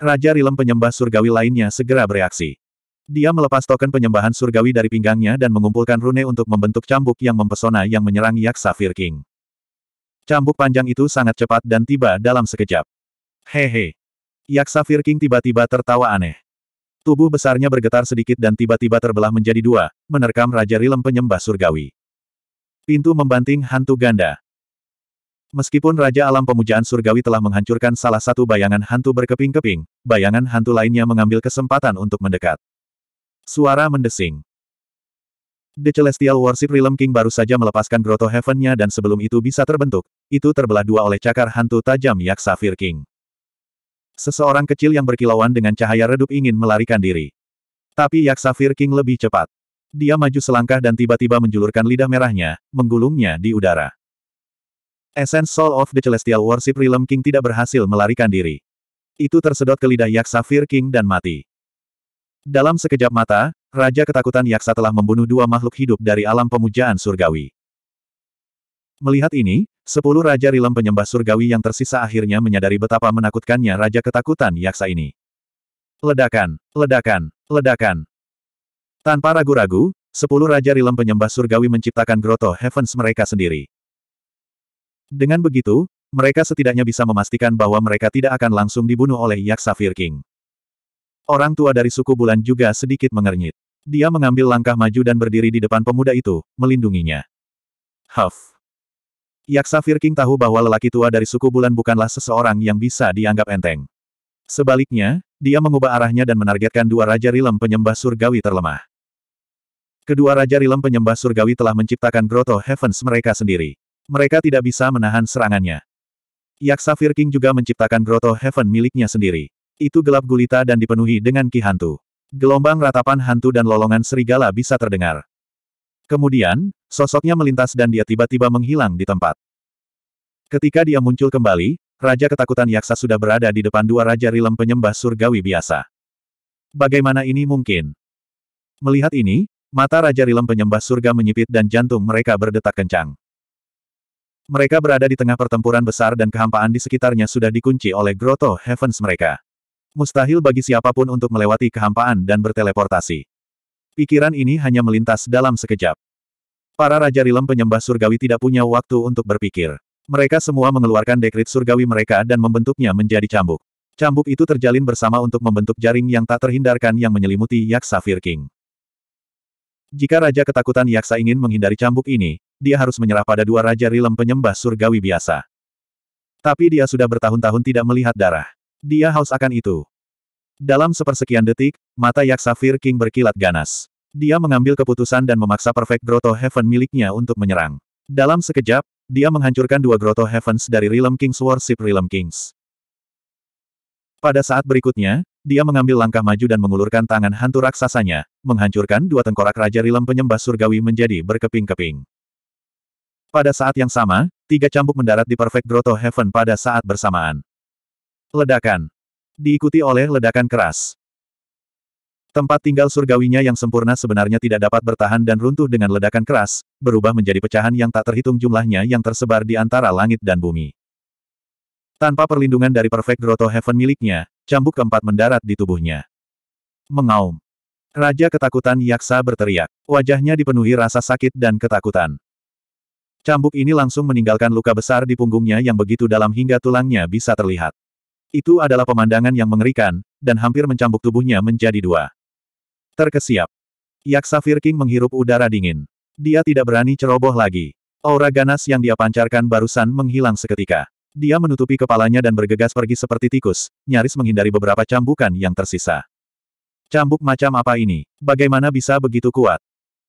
Raja Rilem penyembah surgawi lainnya segera bereaksi. Dia melepas token penyembahan surgawi dari pinggangnya dan mengumpulkan rune untuk membentuk cambuk yang mempesona yang menyerang Yaksa Firking. Cambuk panjang itu sangat cepat dan tiba dalam sekejap. Hehe. Yaksa Firking tiba-tiba tertawa aneh. Tubuh besarnya bergetar sedikit dan tiba-tiba terbelah menjadi dua, menerkam Raja Rilem penyembah surgawi. Pintu membanting hantu ganda. Meskipun Raja Alam Pemujaan Surgawi telah menghancurkan salah satu bayangan hantu berkeping-keping, bayangan hantu lainnya mengambil kesempatan untuk mendekat. Suara mendesing. The Celestial Worship Realm King baru saja melepaskan Grotto Heaven-nya dan sebelum itu bisa terbentuk, itu terbelah dua oleh cakar hantu tajam Yak Safir King. Seseorang kecil yang berkilauan dengan cahaya redup ingin melarikan diri. Tapi Yak Safir King lebih cepat. Dia maju selangkah dan tiba-tiba menjulurkan lidah merahnya, menggulungnya di udara. Essence Soul of the Celestial Worship Realm King tidak berhasil melarikan diri. Itu tersedot ke lidah Yak Safir King dan mati. Dalam sekejap mata, Raja ketakutan Yaksa telah membunuh dua makhluk hidup dari alam pemujaan surgawi. Melihat ini, sepuluh Raja Rilem penyembah surgawi yang tersisa akhirnya menyadari betapa menakutkannya Raja ketakutan Yaksa ini. Ledakan, ledakan, ledakan. Tanpa ragu-ragu, sepuluh Raja Rilem penyembah surgawi menciptakan Grotto Heavens mereka sendiri. Dengan begitu, mereka setidaknya bisa memastikan bahwa mereka tidak akan langsung dibunuh oleh Yaksa Fir King. Orang tua dari suku bulan juga sedikit mengernyit. Dia mengambil langkah maju dan berdiri di depan pemuda itu, melindunginya. Huff. Yaksa Firking tahu bahwa lelaki tua dari suku bulan bukanlah seseorang yang bisa dianggap enteng. Sebaliknya, dia mengubah arahnya dan menargetkan dua Raja Rilem penyembah surgawi terlemah. Kedua Raja Rilem penyembah surgawi telah menciptakan Grotto Heavens mereka sendiri. Mereka tidak bisa menahan serangannya. Yaksa Firking juga menciptakan Grotto Heaven miliknya sendiri. Itu gelap gulita dan dipenuhi dengan ki hantu. Gelombang ratapan hantu dan lolongan serigala bisa terdengar. Kemudian, sosoknya melintas dan dia tiba-tiba menghilang di tempat. Ketika dia muncul kembali, Raja Ketakutan Yaksa sudah berada di depan dua Raja Rilem penyembah surgawi biasa. Bagaimana ini mungkin? Melihat ini, mata Raja Rilem penyembah surga menyipit dan jantung mereka berdetak kencang. Mereka berada di tengah pertempuran besar dan kehampaan di sekitarnya sudah dikunci oleh Grotto Heavens mereka. Mustahil bagi siapapun untuk melewati kehampaan dan berteleportasi. Pikiran ini hanya melintas dalam sekejap. Para Raja Rilem penyembah surgawi tidak punya waktu untuk berpikir. Mereka semua mengeluarkan dekrit surgawi mereka dan membentuknya menjadi cambuk. Cambuk itu terjalin bersama untuk membentuk jaring yang tak terhindarkan yang menyelimuti Yaksa Firking. Jika Raja Ketakutan Yaksa ingin menghindari cambuk ini, dia harus menyerah pada dua Raja Rilem penyembah surgawi biasa. Tapi dia sudah bertahun-tahun tidak melihat darah. Dia haus akan itu. Dalam sepersekian detik, mata Yaksa Safir King berkilat ganas. Dia mengambil keputusan dan memaksa Perfect Grotto Heaven miliknya untuk menyerang. Dalam sekejap, dia menghancurkan dua Grotto Heavens dari Realm Kings Worship Realm Kings. Pada saat berikutnya, dia mengambil langkah maju dan mengulurkan tangan hantu raksasanya, menghancurkan dua tengkorak Raja Realm penyembah surgawi menjadi berkeping-keping. Pada saat yang sama, tiga cambuk mendarat di Perfect Grotto Heaven pada saat bersamaan. Ledakan. Diikuti oleh ledakan keras. Tempat tinggal surgawinya yang sempurna sebenarnya tidak dapat bertahan dan runtuh dengan ledakan keras, berubah menjadi pecahan yang tak terhitung jumlahnya yang tersebar di antara langit dan bumi. Tanpa perlindungan dari Perfect Grotto Heaven miliknya, cambuk keempat mendarat di tubuhnya. Mengaum. Raja ketakutan Yaksa berteriak. Wajahnya dipenuhi rasa sakit dan ketakutan. Cambuk ini langsung meninggalkan luka besar di punggungnya yang begitu dalam hingga tulangnya bisa terlihat. Itu adalah pemandangan yang mengerikan, dan hampir mencambuk tubuhnya menjadi dua. Terkesiap. Yaksa Firking menghirup udara dingin. Dia tidak berani ceroboh lagi. Aura ganas yang dia pancarkan barusan menghilang seketika. Dia menutupi kepalanya dan bergegas pergi seperti tikus, nyaris menghindari beberapa cambukan yang tersisa. Cambuk macam apa ini? Bagaimana bisa begitu kuat?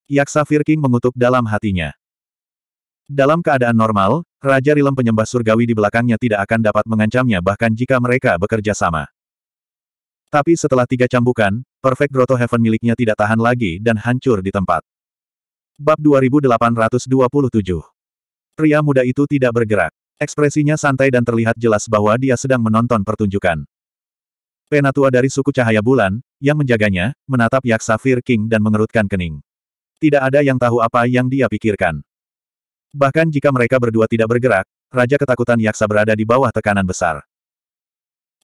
Yaksa Firking mengutuk dalam hatinya. Dalam keadaan normal, Raja Rilem penyembah surgawi di belakangnya tidak akan dapat mengancamnya bahkan jika mereka bekerja sama. Tapi setelah tiga cambukan, Perfect Grotto Heaven miliknya tidak tahan lagi dan hancur di tempat. Bab 2827 Pria muda itu tidak bergerak. Ekspresinya santai dan terlihat jelas bahwa dia sedang menonton pertunjukan. Penatua dari suku Cahaya Bulan, yang menjaganya, menatap Yaksa Fir King dan mengerutkan kening. Tidak ada yang tahu apa yang dia pikirkan. Bahkan jika mereka berdua tidak bergerak, Raja Ketakutan Yaksa berada di bawah tekanan besar.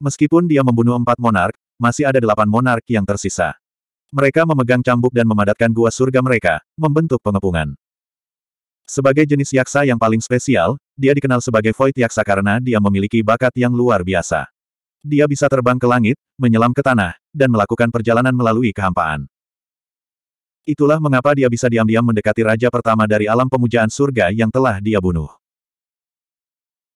Meskipun dia membunuh empat monark, masih ada delapan monark yang tersisa. Mereka memegang cambuk dan memadatkan gua surga mereka, membentuk pengepungan. Sebagai jenis yaksa yang paling spesial, dia dikenal sebagai Void Yaksa karena dia memiliki bakat yang luar biasa. Dia bisa terbang ke langit, menyelam ke tanah, dan melakukan perjalanan melalui kehampaan. Itulah mengapa dia bisa diam-diam mendekati raja pertama dari alam pemujaan surga yang telah dia bunuh.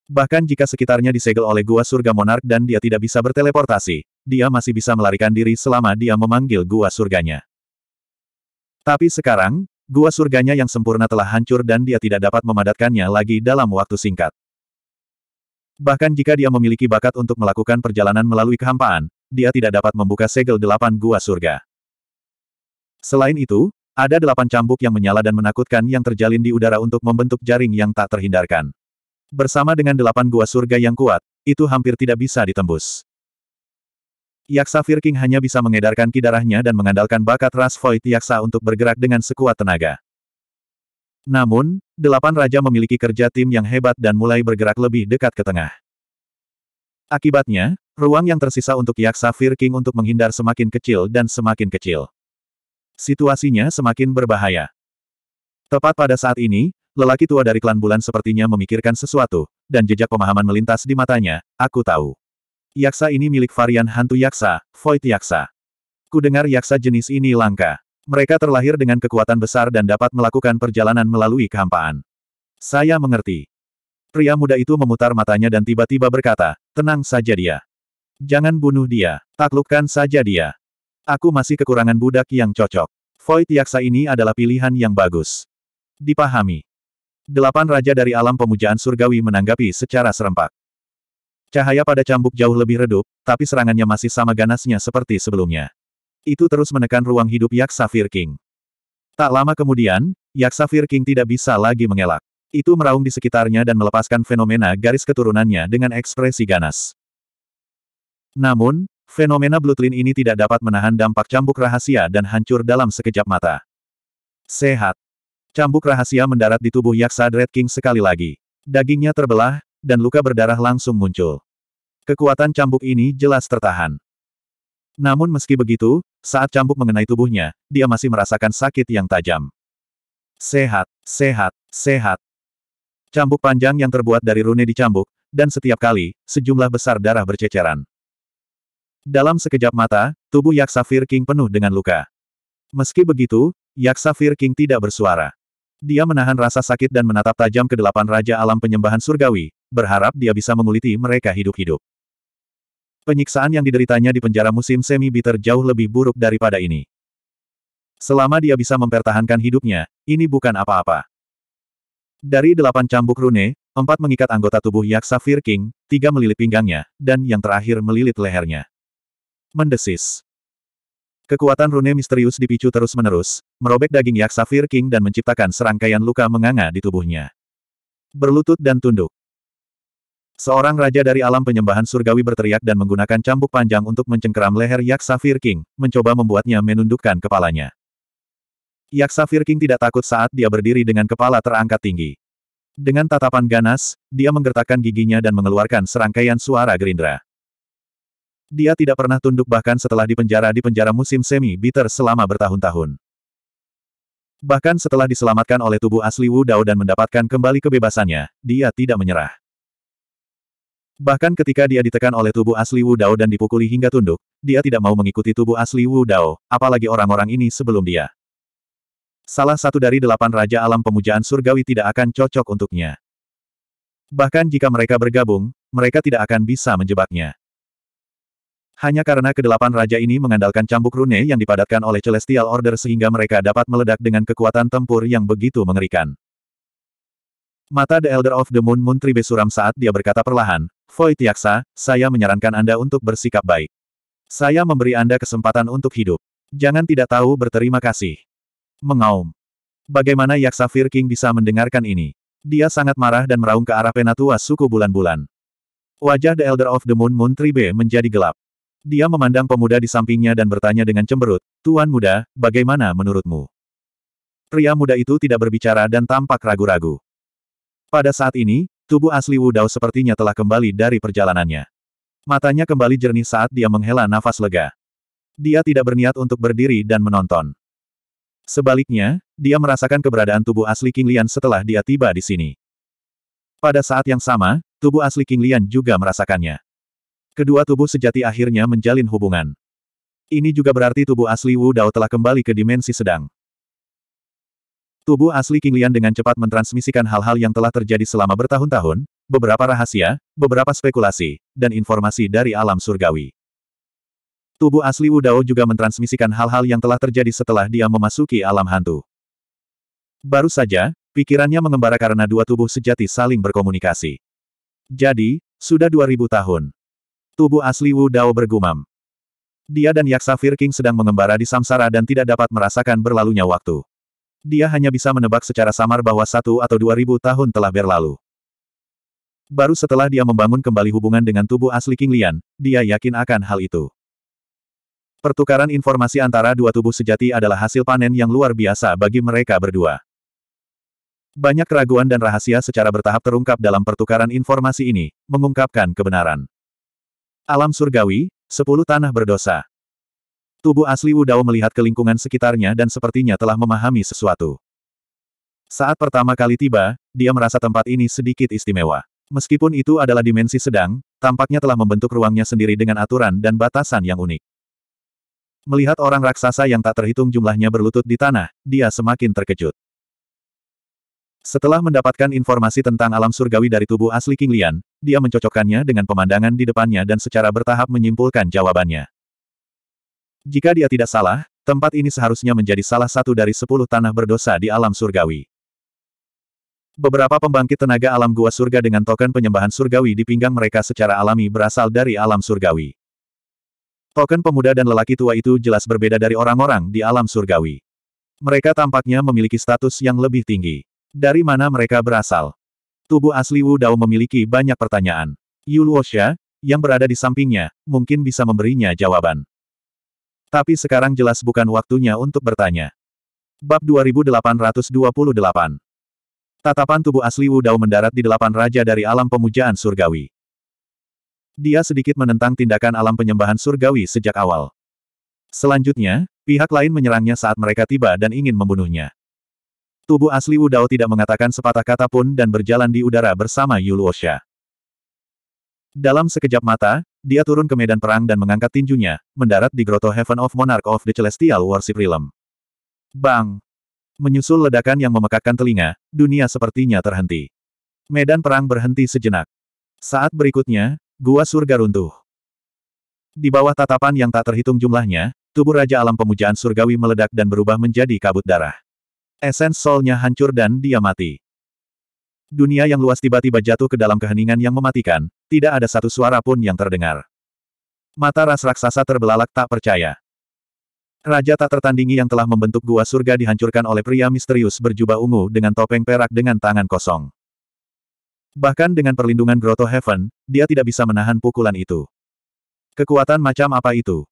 Bahkan jika sekitarnya disegel oleh gua surga monark dan dia tidak bisa berteleportasi, dia masih bisa melarikan diri selama dia memanggil gua surganya. Tapi sekarang, gua surganya yang sempurna telah hancur dan dia tidak dapat memadatkannya lagi dalam waktu singkat. Bahkan jika dia memiliki bakat untuk melakukan perjalanan melalui kehampaan, dia tidak dapat membuka segel delapan gua surga. Selain itu, ada delapan cambuk yang menyala dan menakutkan yang terjalin di udara untuk membentuk jaring yang tak terhindarkan. Bersama dengan delapan gua surga yang kuat, itu hampir tidak bisa ditembus. Yaksa Firking hanya bisa mengedarkan kidarahnya dan mengandalkan bakat ras Void Yaksa untuk bergerak dengan sekuat tenaga. Namun, delapan raja memiliki kerja tim yang hebat dan mulai bergerak lebih dekat ke tengah. Akibatnya, ruang yang tersisa untuk Yaksa Firking untuk menghindar semakin kecil dan semakin kecil. Situasinya semakin berbahaya. Tepat pada saat ini, lelaki tua dari klan bulan sepertinya memikirkan sesuatu, dan jejak pemahaman melintas di matanya, aku tahu. Yaksa ini milik varian hantu yaksa, Void Yaksa. Kudengar yaksa jenis ini langka. Mereka terlahir dengan kekuatan besar dan dapat melakukan perjalanan melalui kehampaan. Saya mengerti. Pria muda itu memutar matanya dan tiba-tiba berkata, tenang saja dia. Jangan bunuh dia, taklukkan saja dia. Aku masih kekurangan budak yang cocok. Void Yaksa ini adalah pilihan yang bagus. Dipahami. Delapan raja dari alam pemujaan surgawi menanggapi secara serempak. Cahaya pada cambuk jauh lebih redup, tapi serangannya masih sama ganasnya seperti sebelumnya. Itu terus menekan ruang hidup Yaksa Fir King. Tak lama kemudian, Yaksa Fir King tidak bisa lagi mengelak. Itu meraung di sekitarnya dan melepaskan fenomena garis keturunannya dengan ekspresi ganas. Namun, Fenomena bloodline ini tidak dapat menahan dampak cambuk rahasia dan hancur dalam sekejap mata. Sehat. Cambuk rahasia mendarat di tubuh Yaksa Dread King sekali lagi. Dagingnya terbelah, dan luka berdarah langsung muncul. Kekuatan cambuk ini jelas tertahan. Namun meski begitu, saat cambuk mengenai tubuhnya, dia masih merasakan sakit yang tajam. Sehat, sehat, sehat. Cambuk panjang yang terbuat dari rune dicambuk, dan setiap kali, sejumlah besar darah berceceran. Dalam sekejap mata, tubuh Yaksa Fir King penuh dengan luka. Meski begitu, Yaksa Fir King tidak bersuara. Dia menahan rasa sakit dan menatap tajam ke delapan Raja Alam Penyembahan Surgawi, berharap dia bisa menguliti mereka hidup-hidup. Penyiksaan yang dideritanya di penjara musim semi bitter jauh lebih buruk daripada ini. Selama dia bisa mempertahankan hidupnya, ini bukan apa-apa. Dari delapan cambuk rune, empat mengikat anggota tubuh Yaksa Fir King, tiga melilit pinggangnya, dan yang terakhir melilit lehernya mendesis. Kekuatan rune misterius dipicu terus-menerus, merobek daging yak Safir King dan menciptakan serangkaian luka menganga di tubuhnya. Berlutut dan tunduk. Seorang raja dari alam penyembahan surgawi berteriak dan menggunakan cambuk panjang untuk mencengkeram leher yak Safir King, mencoba membuatnya menundukkan kepalanya. Yak Safir King tidak takut saat dia berdiri dengan kepala terangkat tinggi. Dengan tatapan ganas, dia menggertakkan giginya dan mengeluarkan serangkaian suara gerindra. Dia tidak pernah tunduk bahkan setelah dipenjara di penjara musim semi-bitter selama bertahun-tahun. Bahkan setelah diselamatkan oleh tubuh asli Wu Dao dan mendapatkan kembali kebebasannya, dia tidak menyerah. Bahkan ketika dia ditekan oleh tubuh asli Wu Dao dan dipukuli hingga tunduk, dia tidak mau mengikuti tubuh asli Wu Dao, apalagi orang-orang ini sebelum dia. Salah satu dari delapan Raja Alam Pemujaan Surgawi tidak akan cocok untuknya. Bahkan jika mereka bergabung, mereka tidak akan bisa menjebaknya. Hanya karena kedelapan raja ini mengandalkan cambuk rune yang dipadatkan oleh Celestial Order sehingga mereka dapat meledak dengan kekuatan tempur yang begitu mengerikan. Mata The Elder of the Moon Moon Muntri suram saat dia berkata perlahan, Void Yaksa, saya menyarankan Anda untuk bersikap baik. Saya memberi Anda kesempatan untuk hidup. Jangan tidak tahu berterima kasih. Mengaum. Bagaimana Yaksa Fir King bisa mendengarkan ini? Dia sangat marah dan meraung ke arah penatua suku bulan-bulan. Wajah The Elder of the Moon Moon Tribe menjadi gelap. Dia memandang pemuda di sampingnya dan bertanya dengan cemberut, Tuan muda, bagaimana menurutmu? Pria muda itu tidak berbicara dan tampak ragu-ragu. Pada saat ini, tubuh asli Wudao sepertinya telah kembali dari perjalanannya. Matanya kembali jernih saat dia menghela nafas lega. Dia tidak berniat untuk berdiri dan menonton. Sebaliknya, dia merasakan keberadaan tubuh asli King Lian setelah dia tiba di sini. Pada saat yang sama, tubuh asli King Lian juga merasakannya. Kedua tubuh sejati akhirnya menjalin hubungan. Ini juga berarti tubuh asli Wu Dao telah kembali ke dimensi sedang. Tubuh asli King Lian dengan cepat mentransmisikan hal-hal yang telah terjadi selama bertahun-tahun, beberapa rahasia, beberapa spekulasi, dan informasi dari alam surgawi. Tubuh asli Wu Dao juga mentransmisikan hal-hal yang telah terjadi setelah dia memasuki alam hantu. Baru saja, pikirannya mengembara karena dua tubuh sejati saling berkomunikasi. Jadi, sudah 2000 tahun. Tubuh asli Wu Dao bergumam. Dia dan Yaksa Fir King sedang mengembara di samsara dan tidak dapat merasakan berlalunya waktu. Dia hanya bisa menebak secara samar bahwa satu atau dua ribu tahun telah berlalu. Baru setelah dia membangun kembali hubungan dengan tubuh asli King Lian, dia yakin akan hal itu. Pertukaran informasi antara dua tubuh sejati adalah hasil panen yang luar biasa bagi mereka berdua. Banyak keraguan dan rahasia secara bertahap terungkap dalam pertukaran informasi ini, mengungkapkan kebenaran. Alam surgawi, sepuluh tanah berdosa. Tubuh asli Wudao melihat ke lingkungan sekitarnya dan sepertinya telah memahami sesuatu. Saat pertama kali tiba, dia merasa tempat ini sedikit istimewa. Meskipun itu adalah dimensi sedang, tampaknya telah membentuk ruangnya sendiri dengan aturan dan batasan yang unik. Melihat orang raksasa yang tak terhitung jumlahnya berlutut di tanah, dia semakin terkejut. Setelah mendapatkan informasi tentang alam surgawi dari tubuh asli King Lian, dia mencocokkannya dengan pemandangan di depannya dan secara bertahap menyimpulkan jawabannya. Jika dia tidak salah, tempat ini seharusnya menjadi salah satu dari sepuluh tanah berdosa di alam surgawi. Beberapa pembangkit tenaga alam gua surga dengan token penyembahan surgawi di pinggang mereka secara alami berasal dari alam surgawi. Token pemuda dan lelaki tua itu jelas berbeda dari orang-orang di alam surgawi. Mereka tampaknya memiliki status yang lebih tinggi. Dari mana mereka berasal? Tubuh asli Wu Dao memiliki banyak pertanyaan. Yu Luosha, yang berada di sampingnya, mungkin bisa memberinya jawaban. Tapi sekarang jelas bukan waktunya untuk bertanya. Bab 2828 Tatapan tubuh asli Wu Dao mendarat di delapan raja dari alam pemujaan surgawi. Dia sedikit menentang tindakan alam penyembahan surgawi sejak awal. Selanjutnya, pihak lain menyerangnya saat mereka tiba dan ingin membunuhnya. Tubuh asli Udao tidak mengatakan sepatah kata pun dan berjalan di udara bersama Yuluo Dalam sekejap mata, dia turun ke medan perang dan mengangkat tinjunya, mendarat di Grotto Heaven of Monarch of the Celestial Worship Realm. Bang! Menyusul ledakan yang memekakkan telinga, dunia sepertinya terhenti. Medan perang berhenti sejenak. Saat berikutnya, gua surga runtuh. Di bawah tatapan yang tak terhitung jumlahnya, tubuh Raja Alam Pemujaan Surgawi meledak dan berubah menjadi kabut darah. Esens solnya hancur dan dia mati. Dunia yang luas tiba-tiba jatuh ke dalam keheningan yang mematikan, tidak ada satu suara pun yang terdengar. Mata ras raksasa terbelalak tak percaya. Raja tak tertandingi yang telah membentuk gua surga dihancurkan oleh pria misterius berjubah ungu dengan topeng perak dengan tangan kosong. Bahkan dengan perlindungan Grotto Heaven, dia tidak bisa menahan pukulan itu. Kekuatan macam apa itu?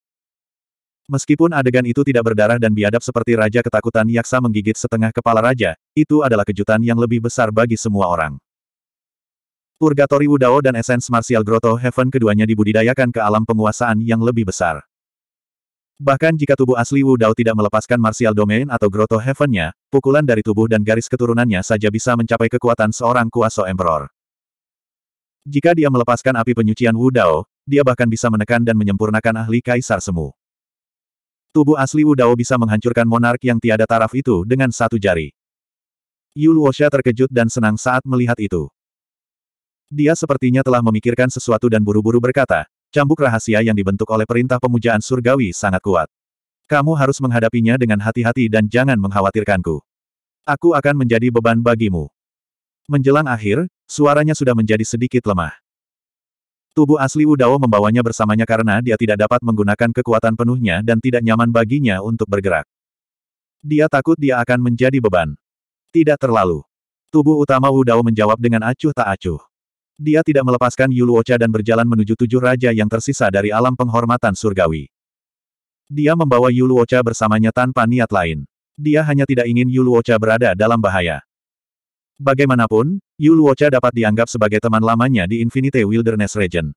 Meskipun adegan itu tidak berdarah dan biadab seperti Raja Ketakutan Yaksa menggigit setengah kepala Raja, itu adalah kejutan yang lebih besar bagi semua orang. Purgatory Wudao dan Essence Martial Grotto Heaven keduanya dibudidayakan ke alam penguasaan yang lebih besar. Bahkan jika tubuh asli Wudao tidak melepaskan Martial Domain atau Grotto Heaven-nya, pukulan dari tubuh dan garis keturunannya saja bisa mencapai kekuatan seorang Kuasa Emperor. Jika dia melepaskan api penyucian Wudao, dia bahkan bisa menekan dan menyempurnakan ahli Kaisar Semu. Tubuh asli Wudao bisa menghancurkan monark yang tiada taraf itu dengan satu jari. Yu Luosha terkejut dan senang saat melihat itu. Dia sepertinya telah memikirkan sesuatu dan buru-buru berkata, cambuk rahasia yang dibentuk oleh perintah pemujaan surgawi sangat kuat. Kamu harus menghadapinya dengan hati-hati dan jangan mengkhawatirkanku. Aku akan menjadi beban bagimu. Menjelang akhir, suaranya sudah menjadi sedikit lemah. Tubuh asli Udao membawanya bersamanya karena dia tidak dapat menggunakan kekuatan penuhnya dan tidak nyaman baginya untuk bergerak. Dia takut dia akan menjadi beban. Tidak terlalu. Tubuh utama Udao menjawab dengan acuh tak acuh. Dia tidak melepaskan Yulu Ocha dan berjalan menuju tujuh raja yang tersisa dari alam penghormatan surgawi. Dia membawa Yulu Ocha bersamanya tanpa niat lain. Dia hanya tidak ingin Yulu Ocha berada dalam bahaya. Bagaimanapun, Yu Luocha dapat dianggap sebagai teman lamanya di Infinite Wilderness Region.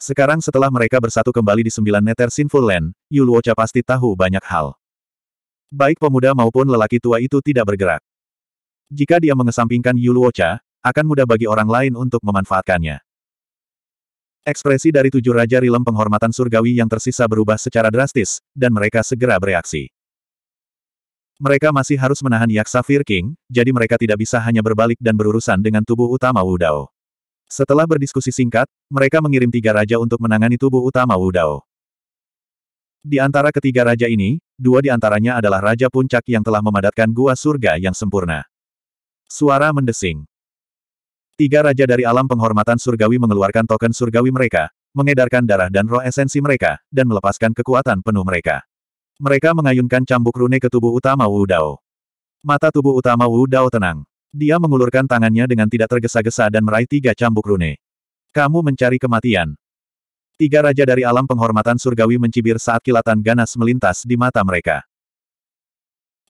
Sekarang setelah mereka bersatu kembali di sembilan neter Sinful Land, Yu Luocha pasti tahu banyak hal. Baik pemuda maupun lelaki tua itu tidak bergerak. Jika dia mengesampingkan Yu Luocha, akan mudah bagi orang lain untuk memanfaatkannya. Ekspresi dari tujuh Raja Rilem penghormatan surgawi yang tersisa berubah secara drastis, dan mereka segera bereaksi. Mereka masih harus menahan Yaksa Fir King, jadi mereka tidak bisa hanya berbalik dan berurusan dengan tubuh utama Wudao. Setelah berdiskusi singkat, mereka mengirim tiga raja untuk menangani tubuh utama Wudao. Di antara ketiga raja ini, dua di antaranya adalah Raja Puncak yang telah memadatkan gua surga yang sempurna. Suara mendesing. Tiga raja dari alam penghormatan surgawi mengeluarkan token surgawi mereka, mengedarkan darah dan roh esensi mereka, dan melepaskan kekuatan penuh mereka. Mereka mengayunkan cambuk rune ke tubuh utama Wu Dao. Mata tubuh utama Wu Dao tenang. Dia mengulurkan tangannya dengan tidak tergesa-gesa dan meraih tiga cambuk rune. Kamu mencari kematian. Tiga raja dari alam penghormatan surgawi mencibir saat kilatan ganas melintas di mata mereka.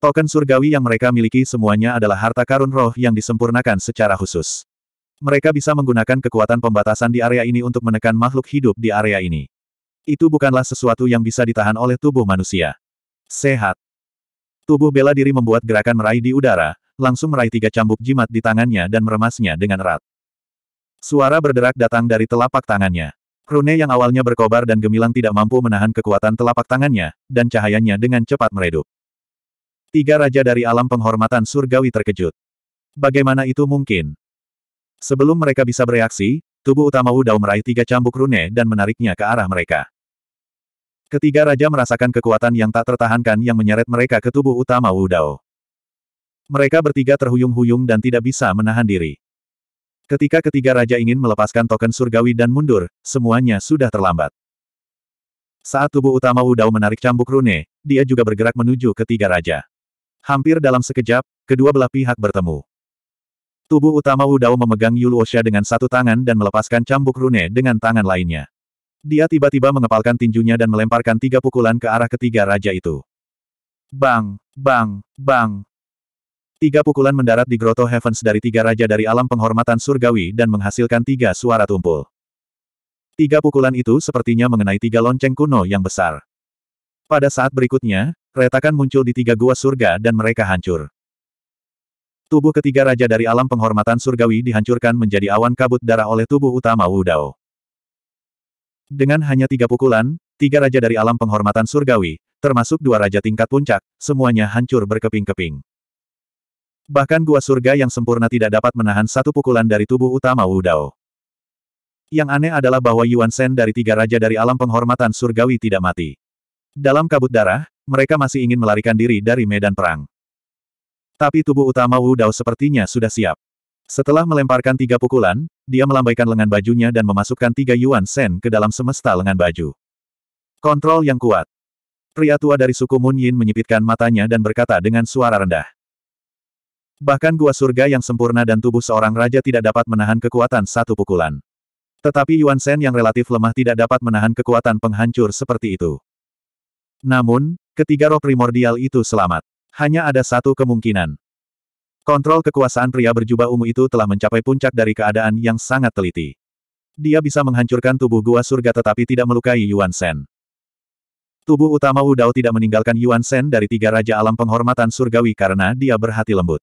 Token surgawi yang mereka miliki semuanya adalah harta karun roh yang disempurnakan secara khusus. Mereka bisa menggunakan kekuatan pembatasan di area ini untuk menekan makhluk hidup di area ini. Itu bukanlah sesuatu yang bisa ditahan oleh tubuh manusia. Sehat. Tubuh bela diri membuat gerakan meraih di udara, langsung meraih tiga cambuk jimat di tangannya dan meremasnya dengan erat. Suara berderak datang dari telapak tangannya. Rune yang awalnya berkobar dan gemilang tidak mampu menahan kekuatan telapak tangannya, dan cahayanya dengan cepat meredup. Tiga raja dari alam penghormatan surgawi terkejut. Bagaimana itu mungkin? Sebelum mereka bisa bereaksi, Tubuh utama Wu Dao meraih tiga cambuk rune dan menariknya ke arah mereka. Ketiga raja merasakan kekuatan yang tak tertahankan yang menyeret mereka ke tubuh utama Wu Dao. Mereka bertiga terhuyung-huyung dan tidak bisa menahan diri. Ketika ketiga raja ingin melepaskan token surgawi dan mundur, semuanya sudah terlambat. Saat tubuh utama Wu Dao menarik cambuk rune, dia juga bergerak menuju ketiga raja. Hampir dalam sekejap, kedua belah pihak bertemu. Tubuh utama Wu Dao memegang Luosha dengan satu tangan dan melepaskan cambuk rune dengan tangan lainnya. Dia tiba-tiba mengepalkan tinjunya dan melemparkan tiga pukulan ke arah ketiga raja itu. Bang, bang, bang. Tiga pukulan mendarat di Grotto Heavens dari tiga raja dari alam penghormatan surgawi dan menghasilkan tiga suara tumpul. Tiga pukulan itu sepertinya mengenai tiga lonceng kuno yang besar. Pada saat berikutnya, retakan muncul di tiga gua surga dan mereka hancur. Tubuh ketiga raja dari alam penghormatan surgawi dihancurkan menjadi awan kabut darah oleh tubuh utama Wu Dao. Dengan hanya tiga pukulan, tiga raja dari alam penghormatan surgawi, termasuk dua raja tingkat puncak, semuanya hancur berkeping-keping. Bahkan gua surga yang sempurna tidak dapat menahan satu pukulan dari tubuh utama Wu Dao. Yang aneh adalah bahwa Yuan Shen dari tiga raja dari alam penghormatan surgawi tidak mati. Dalam kabut darah, mereka masih ingin melarikan diri dari medan perang. Tapi tubuh utama Wu Dao sepertinya sudah siap. Setelah melemparkan tiga pukulan, dia melambaikan lengan bajunya dan memasukkan tiga Yuan Sen ke dalam semesta lengan baju. Kontrol yang kuat. Pria tua dari suku Mun Yin menyipitkan matanya dan berkata dengan suara rendah. Bahkan gua surga yang sempurna dan tubuh seorang raja tidak dapat menahan kekuatan satu pukulan. Tetapi Yuan Shen yang relatif lemah tidak dapat menahan kekuatan penghancur seperti itu. Namun, ketiga roh primordial itu selamat. Hanya ada satu kemungkinan. Kontrol kekuasaan pria berjubah ungu itu telah mencapai puncak dari keadaan yang sangat teliti. Dia bisa menghancurkan tubuh gua surga tetapi tidak melukai Yuan Shen. Tubuh utama Wu Dao tidak meninggalkan Yuan Shen dari tiga raja alam penghormatan surgawi karena dia berhati lembut.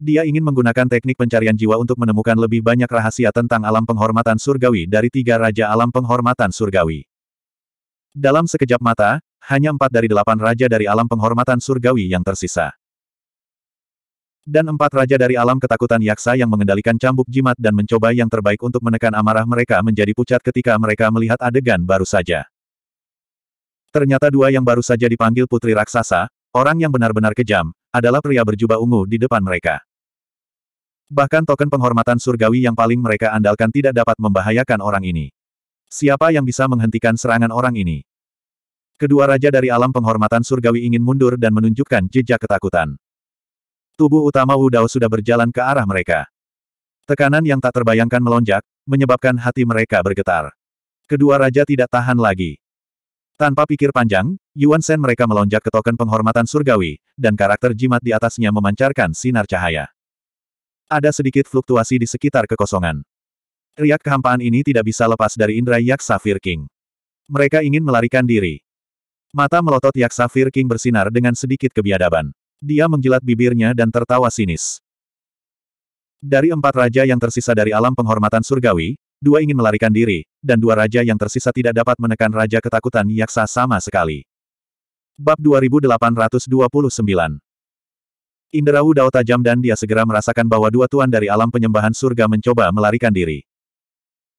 Dia ingin menggunakan teknik pencarian jiwa untuk menemukan lebih banyak rahasia tentang alam penghormatan surgawi dari tiga raja alam penghormatan surgawi. Dalam sekejap mata, hanya empat dari delapan raja dari alam penghormatan surgawi yang tersisa. Dan empat raja dari alam ketakutan yaksa yang mengendalikan cambuk jimat dan mencoba yang terbaik untuk menekan amarah mereka menjadi pucat ketika mereka melihat adegan baru saja. Ternyata dua yang baru saja dipanggil putri raksasa, orang yang benar-benar kejam, adalah pria berjubah ungu di depan mereka. Bahkan token penghormatan surgawi yang paling mereka andalkan tidak dapat membahayakan orang ini. Siapa yang bisa menghentikan serangan orang ini? Kedua raja dari alam penghormatan surgawi ingin mundur dan menunjukkan jejak ketakutan. Tubuh utama Wudao sudah berjalan ke arah mereka. Tekanan yang tak terbayangkan melonjak, menyebabkan hati mereka bergetar. Kedua raja tidak tahan lagi. Tanpa pikir panjang, Yuan Shen mereka melonjak ke token penghormatan surgawi, dan karakter jimat di atasnya memancarkan sinar cahaya. Ada sedikit fluktuasi di sekitar kekosongan. Riak kehampaan ini tidak bisa lepas dari indera Yaksa Fir King. Mereka ingin melarikan diri. Mata melotot Yaksa Safir King bersinar dengan sedikit kebiadaban. Dia menjilat bibirnya dan tertawa sinis. Dari empat raja yang tersisa dari alam penghormatan surgawi, dua ingin melarikan diri, dan dua raja yang tersisa tidak dapat menekan Raja Ketakutan Yaksa sama sekali. Bab 2829 Inderau Dao tajam dan dia segera merasakan bahwa dua tuan dari alam penyembahan surga mencoba melarikan diri.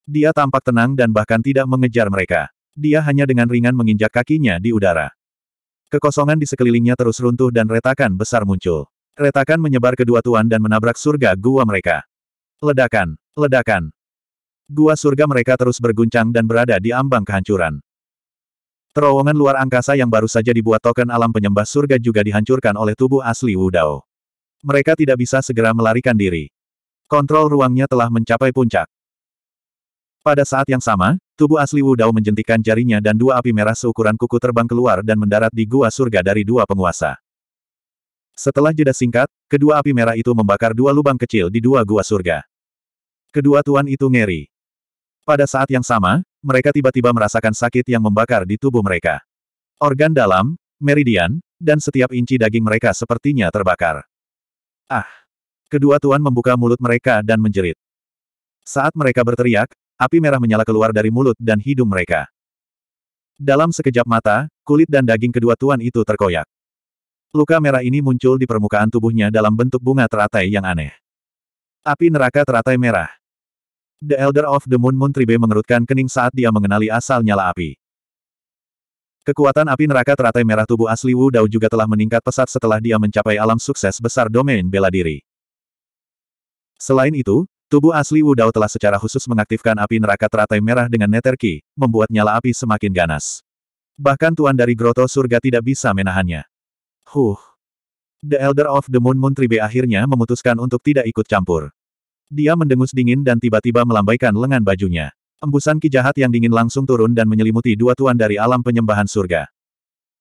Dia tampak tenang dan bahkan tidak mengejar mereka dia hanya dengan ringan menginjak kakinya di udara. Kekosongan di sekelilingnya terus runtuh dan retakan besar muncul. Retakan menyebar kedua tuan dan menabrak surga gua mereka. Ledakan, ledakan. Gua surga mereka terus berguncang dan berada di ambang kehancuran. Terowongan luar angkasa yang baru saja dibuat token alam penyembah surga juga dihancurkan oleh tubuh asli Wudao. Mereka tidak bisa segera melarikan diri. Kontrol ruangnya telah mencapai puncak. Pada saat yang sama, tubuh asli Wu Dao menjentikan jarinya dan dua api merah seukuran kuku terbang keluar dan mendarat di gua surga dari dua penguasa. Setelah jeda singkat, kedua api merah itu membakar dua lubang kecil di dua gua surga. Kedua tuan itu ngeri. Pada saat yang sama, mereka tiba-tiba merasakan sakit yang membakar di tubuh mereka. Organ dalam, meridian, dan setiap inci daging mereka sepertinya terbakar. Ah! Kedua tuan membuka mulut mereka dan menjerit. Saat mereka berteriak, api merah menyala keluar dari mulut dan hidung mereka. Dalam sekejap mata, kulit dan daging kedua tuan itu terkoyak. Luka merah ini muncul di permukaan tubuhnya dalam bentuk bunga teratai yang aneh. Api neraka teratai merah. The Elder of the Moon Moon Tribe mengerutkan kening saat dia mengenali asal nyala api. Kekuatan api neraka teratai merah tubuh asli Wu Dao juga telah meningkat pesat setelah dia mencapai alam sukses besar domain bela diri. Selain itu, Tubuh asli Wu Dao telah secara khusus mengaktifkan api neraka teratai merah dengan neterki, membuat nyala api semakin ganas. Bahkan tuan dari Groto Surga tidak bisa menahannya. Huh. The Elder of the Moon Moon Tribe akhirnya memutuskan untuk tidak ikut campur. Dia mendengus dingin dan tiba-tiba melambaikan lengan bajunya. Embusan ki jahat yang dingin langsung turun dan menyelimuti dua tuan dari alam penyembahan surga.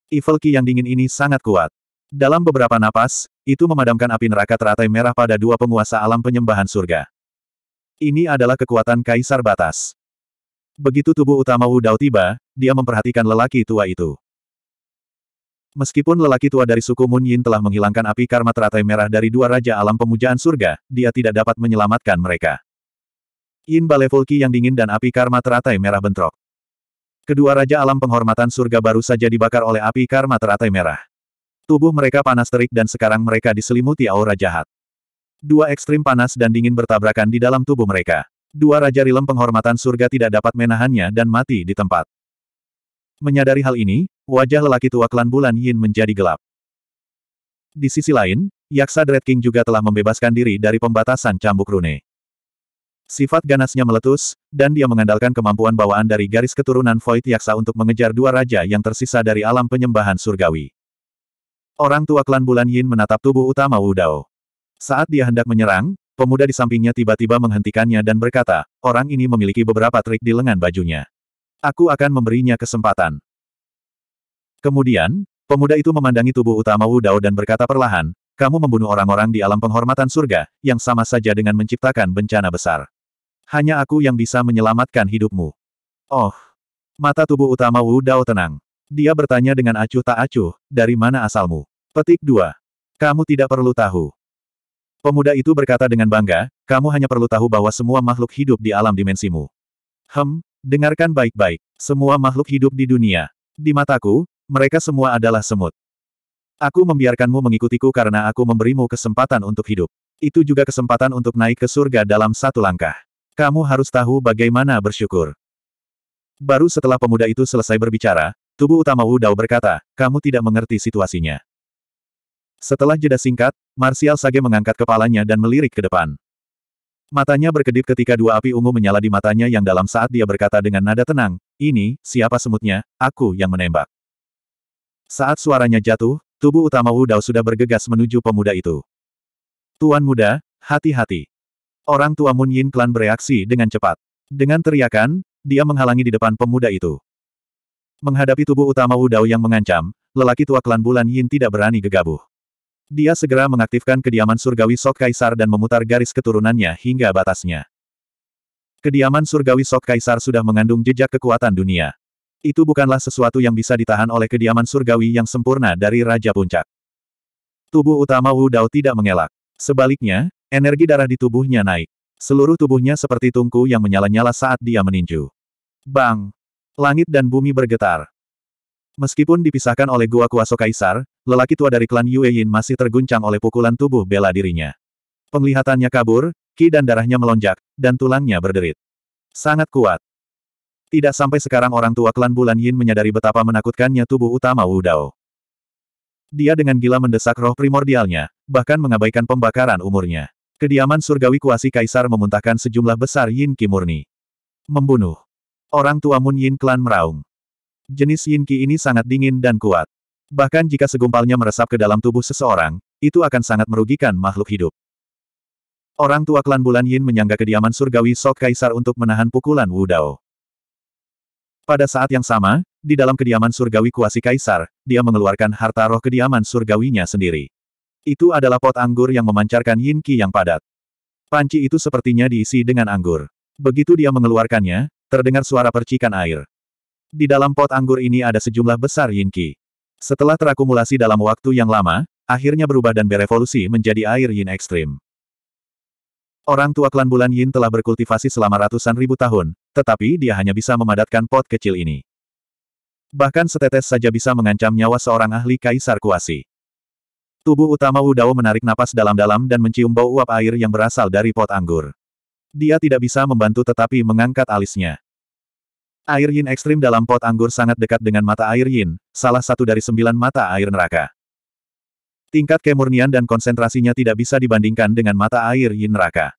Evil ki yang dingin ini sangat kuat. Dalam beberapa napas, itu memadamkan api neraka teratai merah pada dua penguasa alam penyembahan surga. Ini adalah kekuatan kaisar batas. Begitu tubuh utama Wu Dao tiba, dia memperhatikan lelaki tua itu. Meskipun lelaki tua dari suku Mun Yin telah menghilangkan api karma teratai merah dari dua raja alam pemujaan surga, dia tidak dapat menyelamatkan mereka. Yin Bale Fulki yang dingin dan api karma teratai merah bentrok. Kedua raja alam penghormatan surga baru saja dibakar oleh api karma teratai merah. Tubuh mereka panas terik dan sekarang mereka diselimuti aura jahat. Dua ekstrim panas dan dingin bertabrakan di dalam tubuh mereka. Dua Raja Rilem penghormatan surga tidak dapat menahannya dan mati di tempat. Menyadari hal ini, wajah lelaki tua klan bulan Yin menjadi gelap. Di sisi lain, Yaksa Dread King juga telah membebaskan diri dari pembatasan cambuk rune. Sifat ganasnya meletus, dan dia mengandalkan kemampuan bawaan dari garis keturunan Void Yaksa untuk mengejar dua raja yang tersisa dari alam penyembahan surgawi. Orang tua klan bulan Yin menatap tubuh utama Wu Dao. Saat dia hendak menyerang, pemuda di sampingnya tiba-tiba menghentikannya dan berkata, orang ini memiliki beberapa trik di lengan bajunya. Aku akan memberinya kesempatan. Kemudian, pemuda itu memandangi tubuh utama Wu Dao dan berkata perlahan, kamu membunuh orang-orang di alam penghormatan surga, yang sama saja dengan menciptakan bencana besar. Hanya aku yang bisa menyelamatkan hidupmu. Oh. Mata tubuh utama Wu Dao tenang. Dia bertanya dengan acuh tak acuh, dari mana asalmu? Petik 2. Kamu tidak perlu tahu. Pemuda itu berkata dengan bangga, kamu hanya perlu tahu bahwa semua makhluk hidup di alam dimensimu. Hem, dengarkan baik-baik. Semua makhluk hidup di dunia. Di mataku, mereka semua adalah semut. Aku membiarkanmu mengikutiku karena aku memberimu kesempatan untuk hidup. Itu juga kesempatan untuk naik ke surga dalam satu langkah. Kamu harus tahu bagaimana bersyukur. Baru setelah pemuda itu selesai berbicara, tubuh utama Wu Dao berkata, kamu tidak mengerti situasinya. Setelah jeda singkat, Marsial Sage mengangkat kepalanya dan melirik ke depan. Matanya berkedip ketika dua api ungu menyala di matanya yang dalam saat dia berkata dengan nada tenang, ini, siapa semutnya, aku yang menembak. Saat suaranya jatuh, tubuh utama Wu Dao sudah bergegas menuju pemuda itu. Tuan muda, hati-hati. Orang tua Mun Yin klan bereaksi dengan cepat. Dengan teriakan, dia menghalangi di depan pemuda itu. Menghadapi tubuh utama Wu Dao yang mengancam, lelaki tua klan bulan Yin tidak berani gegabah. Dia segera mengaktifkan kediaman surgawi Sok Kaisar dan memutar garis keturunannya hingga batasnya. Kediaman surgawi Sok Kaisar sudah mengandung jejak kekuatan dunia. Itu bukanlah sesuatu yang bisa ditahan oleh kediaman surgawi yang sempurna dari Raja Puncak. Tubuh utama Wu Dao tidak mengelak. Sebaliknya, energi darah di tubuhnya naik. Seluruh tubuhnya seperti tungku yang menyala-nyala saat dia meninju. Bang! Langit dan bumi bergetar. Meskipun dipisahkan oleh gua kuaso kaisar, lelaki tua dari klan Yue Yin masih terguncang oleh pukulan tubuh bela dirinya. Penglihatannya kabur, ki dan darahnya melonjak, dan tulangnya berderit. Sangat kuat. Tidak sampai sekarang orang tua klan Bulan Yin menyadari betapa menakutkannya tubuh utama Wu Dao. Dia dengan gila mendesak roh primordialnya, bahkan mengabaikan pembakaran umurnya. Kediaman surgawi kuasi kaisar memuntahkan sejumlah besar Yin Qi murni. Membunuh. Orang tua Mun Yin klan meraung. Jenis Yin Ki ini sangat dingin dan kuat. Bahkan jika segumpalnya meresap ke dalam tubuh seseorang, itu akan sangat merugikan makhluk hidup. Orang tua klan Bulan Yin menyangga kediaman surgawi Sok Kaisar untuk menahan pukulan Wu Dao. Pada saat yang sama, di dalam kediaman surgawi Kuasi Kaisar, dia mengeluarkan harta roh kediaman surgawinya sendiri. Itu adalah pot anggur yang memancarkan yin qi yang padat. Panci itu sepertinya diisi dengan anggur. Begitu dia mengeluarkannya, terdengar suara percikan air. Di dalam pot anggur ini ada sejumlah besar yin qi. Setelah terakumulasi dalam waktu yang lama, akhirnya berubah dan berevolusi menjadi air yin ekstrim. Orang tua klan bulan yin telah berkultivasi selama ratusan ribu tahun, tetapi dia hanya bisa memadatkan pot kecil ini. Bahkan setetes saja bisa mengancam nyawa seorang ahli kaisar kuasi. Tubuh utama Wu Dao menarik napas dalam-dalam dan mencium bau uap air yang berasal dari pot anggur. Dia tidak bisa membantu tetapi mengangkat alisnya. Air yin ekstrim dalam pot anggur sangat dekat dengan mata air yin, salah satu dari sembilan mata air neraka. Tingkat kemurnian dan konsentrasinya tidak bisa dibandingkan dengan mata air yin neraka.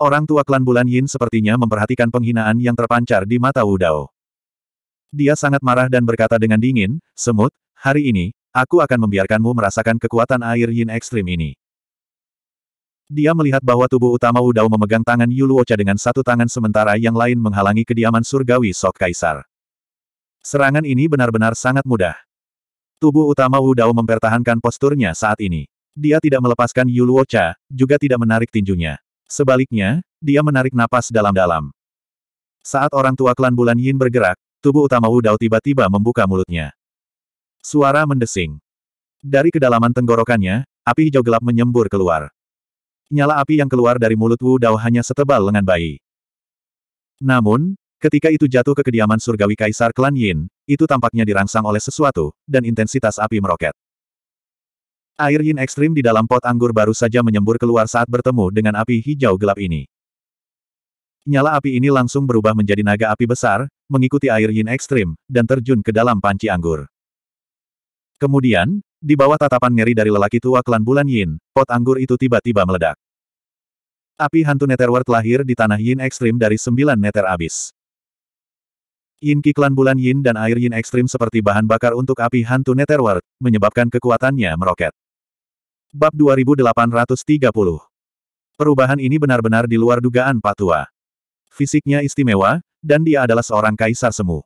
Orang tua klan bulan yin sepertinya memperhatikan penghinaan yang terpancar di mata Wu Dao. Dia sangat marah dan berkata dengan dingin, Semut, hari ini, aku akan membiarkanmu merasakan kekuatan air yin ekstrim ini. Dia melihat bahwa tubuh utama Wu Dao memegang tangan Yulu Ocha dengan satu tangan sementara yang lain menghalangi kediaman surgawi Sok Kaisar. Serangan ini benar-benar sangat mudah. Tubuh utama Wu Dao mempertahankan posturnya saat ini. Dia tidak melepaskan Yulu Ocha, juga tidak menarik tinjunya. Sebaliknya, dia menarik napas dalam-dalam. Saat orang tua klan bulan Yin bergerak, tubuh utama Wu Dao tiba-tiba membuka mulutnya. Suara mendesing. Dari kedalaman tenggorokannya, api hijau gelap menyembur keluar nyala api yang keluar dari mulut Wu Dao hanya setebal lengan bayi. Namun, ketika itu jatuh ke kediaman surgawi kaisar klan Yin, itu tampaknya dirangsang oleh sesuatu, dan intensitas api meroket. Air Yin ekstrim di dalam pot anggur baru saja menyembur keluar saat bertemu dengan api hijau gelap ini. Nyala api ini langsung berubah menjadi naga api besar, mengikuti air Yin ekstrim, dan terjun ke dalam panci anggur. Kemudian, di bawah tatapan ngeri dari lelaki tua klan bulan Yin, pot anggur itu tiba-tiba meledak. Api hantu Netherworld lahir di tanah Yin ekstrim dari sembilan neter abis. Yin Ki klan bulan Yin dan air Yin ekstrim seperti bahan bakar untuk api hantu Netherworld, menyebabkan kekuatannya meroket. Bab 2830 Perubahan ini benar-benar di luar dugaan Patua. Fisiknya istimewa, dan dia adalah seorang kaisar semu.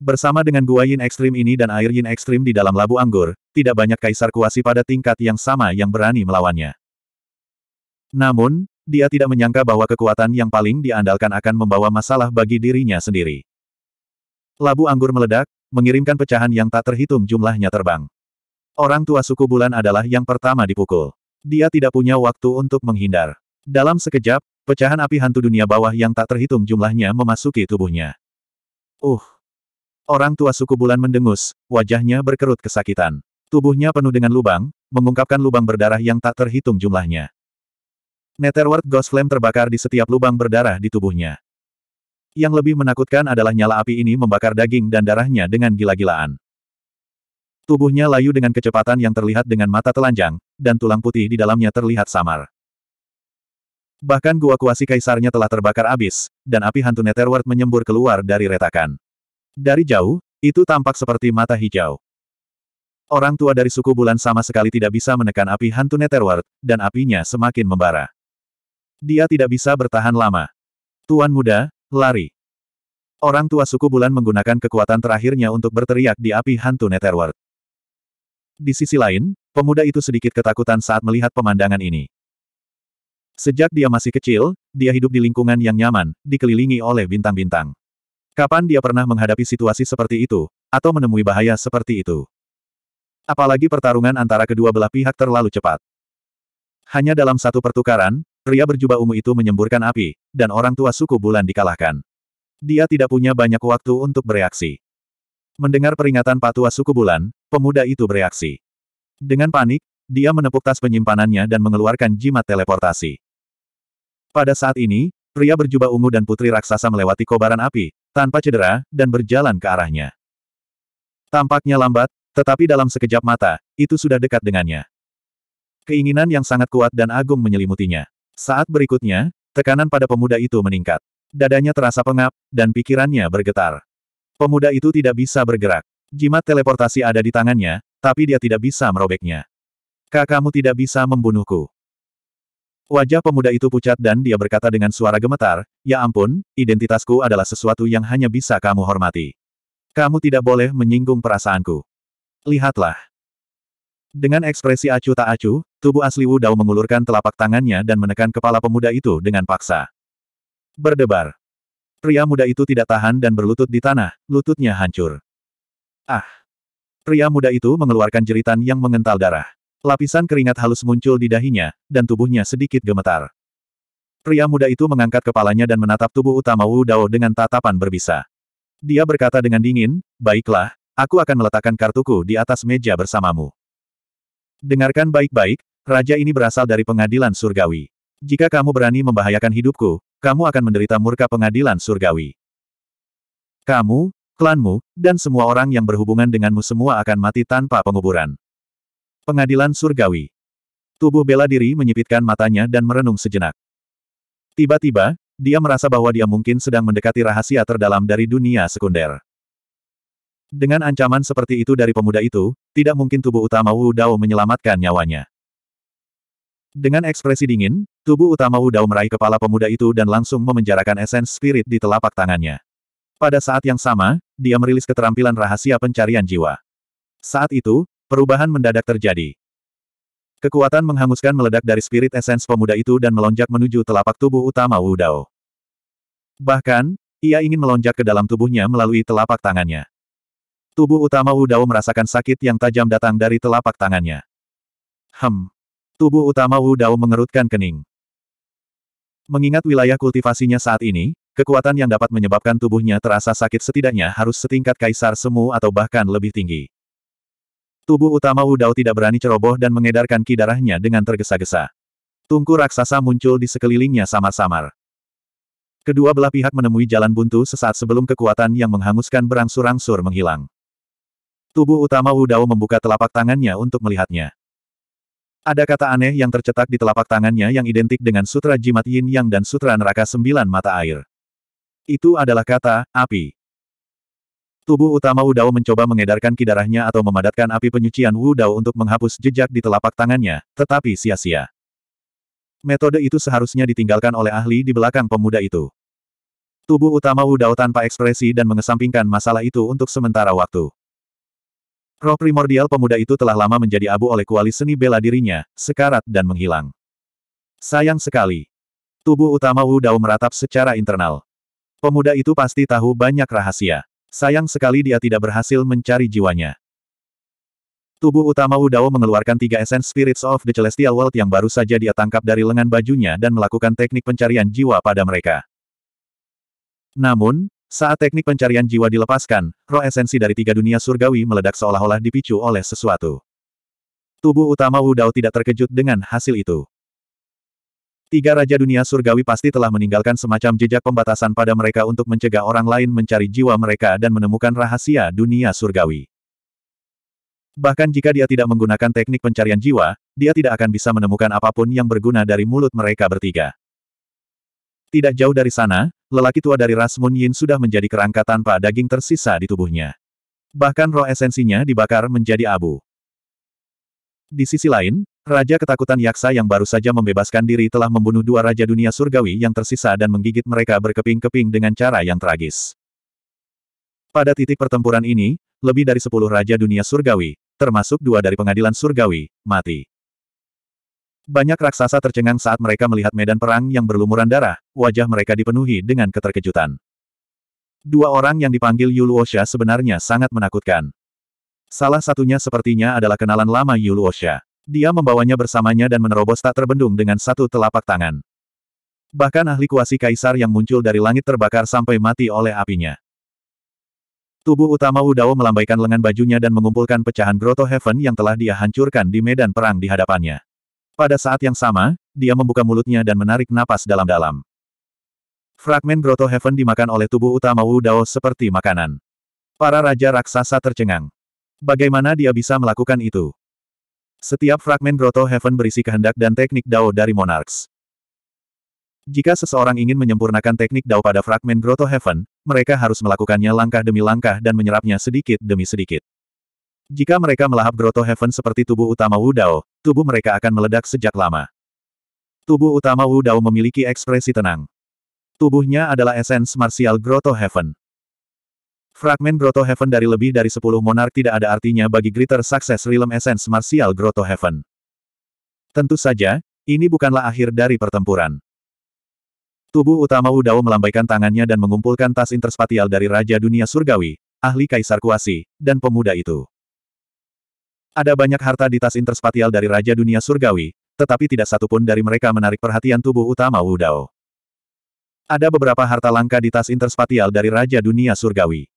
Bersama dengan gua yin ekstrim ini dan air yin ekstrim di dalam labu anggur, tidak banyak kaisar kuasi pada tingkat yang sama yang berani melawannya. Namun, dia tidak menyangka bahwa kekuatan yang paling diandalkan akan membawa masalah bagi dirinya sendiri. Labu anggur meledak, mengirimkan pecahan yang tak terhitung jumlahnya terbang. Orang tua suku bulan adalah yang pertama dipukul. Dia tidak punya waktu untuk menghindar. Dalam sekejap, pecahan api hantu dunia bawah yang tak terhitung jumlahnya memasuki tubuhnya. Uh, Orang tua suku bulan mendengus, wajahnya berkerut kesakitan. Tubuhnya penuh dengan lubang, mengungkapkan lubang berdarah yang tak terhitung jumlahnya. Netherworld Ghost Flame terbakar di setiap lubang berdarah di tubuhnya. Yang lebih menakutkan adalah nyala api ini membakar daging dan darahnya dengan gila-gilaan. Tubuhnya layu dengan kecepatan yang terlihat dengan mata telanjang, dan tulang putih di dalamnya terlihat samar. Bahkan gua kuasi kaisarnya telah terbakar abis, dan api hantu Netherworld menyembur keluar dari retakan. Dari jauh, itu tampak seperti mata hijau. Orang tua dari suku bulan sama sekali tidak bisa menekan api hantu Netherworld, dan apinya semakin membara. Dia tidak bisa bertahan lama. Tuan muda, lari. Orang tua suku bulan menggunakan kekuatan terakhirnya untuk berteriak di api hantu Netherworld. Di sisi lain, pemuda itu sedikit ketakutan saat melihat pemandangan ini. Sejak dia masih kecil, dia hidup di lingkungan yang nyaman, dikelilingi oleh bintang-bintang. Kapan dia pernah menghadapi situasi seperti itu, atau menemui bahaya seperti itu? Apalagi pertarungan antara kedua belah pihak terlalu cepat. Hanya dalam satu pertukaran, pria berjubah ungu itu menyemburkan api, dan orang tua suku bulan dikalahkan. Dia tidak punya banyak waktu untuk bereaksi. Mendengar peringatan patua suku bulan, pemuda itu bereaksi. Dengan panik, dia menepuk tas penyimpanannya dan mengeluarkan jimat teleportasi. Pada saat ini, pria berjubah ungu dan putri raksasa melewati kobaran api, tanpa cedera, dan berjalan ke arahnya. Tampaknya lambat, tetapi dalam sekejap mata, itu sudah dekat dengannya. Keinginan yang sangat kuat dan agung menyelimutinya. Saat berikutnya, tekanan pada pemuda itu meningkat. Dadanya terasa pengap, dan pikirannya bergetar. Pemuda itu tidak bisa bergerak. Jimat teleportasi ada di tangannya, tapi dia tidak bisa merobeknya. Kakakmu tidak bisa membunuhku. Wajah pemuda itu pucat dan dia berkata dengan suara gemetar, Ya ampun, identitasku adalah sesuatu yang hanya bisa kamu hormati. Kamu tidak boleh menyinggung perasaanku. Lihatlah. Dengan ekspresi acuh tak acuh, tubuh asli Wu Dao mengulurkan telapak tangannya dan menekan kepala pemuda itu dengan paksa. Berdebar. Pria muda itu tidak tahan dan berlutut di tanah, lututnya hancur. Ah! Pria muda itu mengeluarkan jeritan yang mengental darah. Lapisan keringat halus muncul di dahinya, dan tubuhnya sedikit gemetar. Pria muda itu mengangkat kepalanya dan menatap tubuh utama Wu Dao dengan tatapan berbisa. Dia berkata dengan dingin, baiklah, aku akan meletakkan kartuku di atas meja bersamamu. Dengarkan baik-baik, raja ini berasal dari pengadilan surgawi. Jika kamu berani membahayakan hidupku, kamu akan menderita murka pengadilan surgawi. Kamu, klanmu, dan semua orang yang berhubungan denganmu semua akan mati tanpa penguburan. Pengadilan surgawi. Tubuh bela diri menyipitkan matanya dan merenung sejenak. Tiba-tiba, dia merasa bahwa dia mungkin sedang mendekati rahasia terdalam dari dunia sekunder. Dengan ancaman seperti itu dari pemuda itu, tidak mungkin tubuh utama Wu Dao menyelamatkan nyawanya. Dengan ekspresi dingin, tubuh utama Wu Dao meraih kepala pemuda itu dan langsung memenjarakan esens spirit di telapak tangannya. Pada saat yang sama, dia merilis keterampilan rahasia pencarian jiwa. Saat itu, Perubahan mendadak terjadi. Kekuatan menghanguskan meledak dari spirit essence pemuda itu dan melonjak menuju telapak tubuh utama Wu Dao. Bahkan, ia ingin melonjak ke dalam tubuhnya melalui telapak tangannya. Tubuh utama Wu Dao merasakan sakit yang tajam datang dari telapak tangannya. Hem. Tubuh utama Wu Dao mengerutkan kening. Mengingat wilayah kultivasinya saat ini, kekuatan yang dapat menyebabkan tubuhnya terasa sakit setidaknya harus setingkat kaisar semu atau bahkan lebih tinggi. Tubuh utama Dao tidak berani ceroboh dan mengedarkan ki darahnya dengan tergesa-gesa. Tungku raksasa muncul di sekelilingnya samar-samar. Kedua belah pihak menemui jalan buntu sesaat sebelum kekuatan yang menghanguskan berangsur-angsur menghilang. Tubuh utama Dao membuka telapak tangannya untuk melihatnya. Ada kata aneh yang tercetak di telapak tangannya yang identik dengan Sutra Jimat Yin Yang dan Sutra Neraka Sembilan Mata Air. Itu adalah kata, api. Tubuh utama Wu Dao mencoba mengedarkan kidarahnya atau memadatkan api penyucian Wu Dao untuk menghapus jejak di telapak tangannya, tetapi sia-sia. Metode itu seharusnya ditinggalkan oleh ahli di belakang pemuda itu. Tubuh utama Wu Dao tanpa ekspresi dan mengesampingkan masalah itu untuk sementara waktu. Roh primordial pemuda itu telah lama menjadi abu oleh kuali seni bela dirinya, sekarat dan menghilang. Sayang sekali. Tubuh utama Wu Dao meratap secara internal. Pemuda itu pasti tahu banyak rahasia. Sayang sekali dia tidak berhasil mencari jiwanya. Tubuh utama Wu Dao mengeluarkan tiga essence spirits of the celestial world yang baru saja dia tangkap dari lengan bajunya dan melakukan teknik pencarian jiwa pada mereka. Namun, saat teknik pencarian jiwa dilepaskan, roh esensi dari tiga dunia surgawi meledak seolah-olah dipicu oleh sesuatu. Tubuh utama Wu Dao tidak terkejut dengan hasil itu. Tiga Raja Dunia Surgawi pasti telah meninggalkan semacam jejak pembatasan pada mereka untuk mencegah orang lain mencari jiwa mereka dan menemukan rahasia dunia surgawi. Bahkan jika dia tidak menggunakan teknik pencarian jiwa, dia tidak akan bisa menemukan apapun yang berguna dari mulut mereka bertiga. Tidak jauh dari sana, lelaki tua dari ras Mun Yin sudah menjadi kerangka tanpa daging tersisa di tubuhnya. Bahkan roh esensinya dibakar menjadi abu. Di sisi lain, Raja ketakutan Yaksa yang baru saja membebaskan diri telah membunuh dua raja dunia surgawi yang tersisa dan menggigit mereka berkeping-keping dengan cara yang tragis. Pada titik pertempuran ini, lebih dari sepuluh raja dunia surgawi, termasuk dua dari pengadilan surgawi, mati. Banyak raksasa tercengang saat mereka melihat medan perang yang berlumuran darah, wajah mereka dipenuhi dengan keterkejutan. Dua orang yang dipanggil Yuluosha sebenarnya sangat menakutkan. Salah satunya sepertinya adalah kenalan lama Yuluosha. Dia membawanya bersamanya dan menerobos tak terbendung dengan satu telapak tangan. Bahkan ahli kuasi kaisar yang muncul dari langit terbakar sampai mati oleh apinya. Tubuh utama Udao melambaikan lengan bajunya dan mengumpulkan pecahan Grotto Heaven yang telah dia hancurkan di medan perang di hadapannya. Pada saat yang sama, dia membuka mulutnya dan menarik napas dalam-dalam. Fragmen Grotto Heaven dimakan oleh tubuh utama Udao seperti makanan. Para raja raksasa tercengang. Bagaimana dia bisa melakukan itu? Setiap fragmen Grotto Heaven berisi kehendak dan teknik Dao dari Monarchs. Jika seseorang ingin menyempurnakan teknik Dao pada fragmen Grotto Heaven, mereka harus melakukannya langkah demi langkah dan menyerapnya sedikit demi sedikit. Jika mereka melahap Grotto Heaven seperti tubuh utama Wu Dao, tubuh mereka akan meledak sejak lama. Tubuh utama Wu Dao memiliki ekspresi tenang. Tubuhnya adalah esens martial Grotto Heaven. Fragmen Grotto Heaven dari lebih dari 10 monark tidak ada artinya bagi Greater Success Realm Essence Martial Grotto Heaven. Tentu saja, ini bukanlah akhir dari pertempuran. Tubuh utama Udao melambaikan tangannya dan mengumpulkan tas interspatial dari Raja Dunia Surgawi, ahli Kaisar Kuasi, dan pemuda itu. Ada banyak harta di tas interspatial dari Raja Dunia Surgawi, tetapi tidak satupun dari mereka menarik perhatian tubuh utama Udao. Ada beberapa harta langka di tas interspatial dari Raja Dunia Surgawi.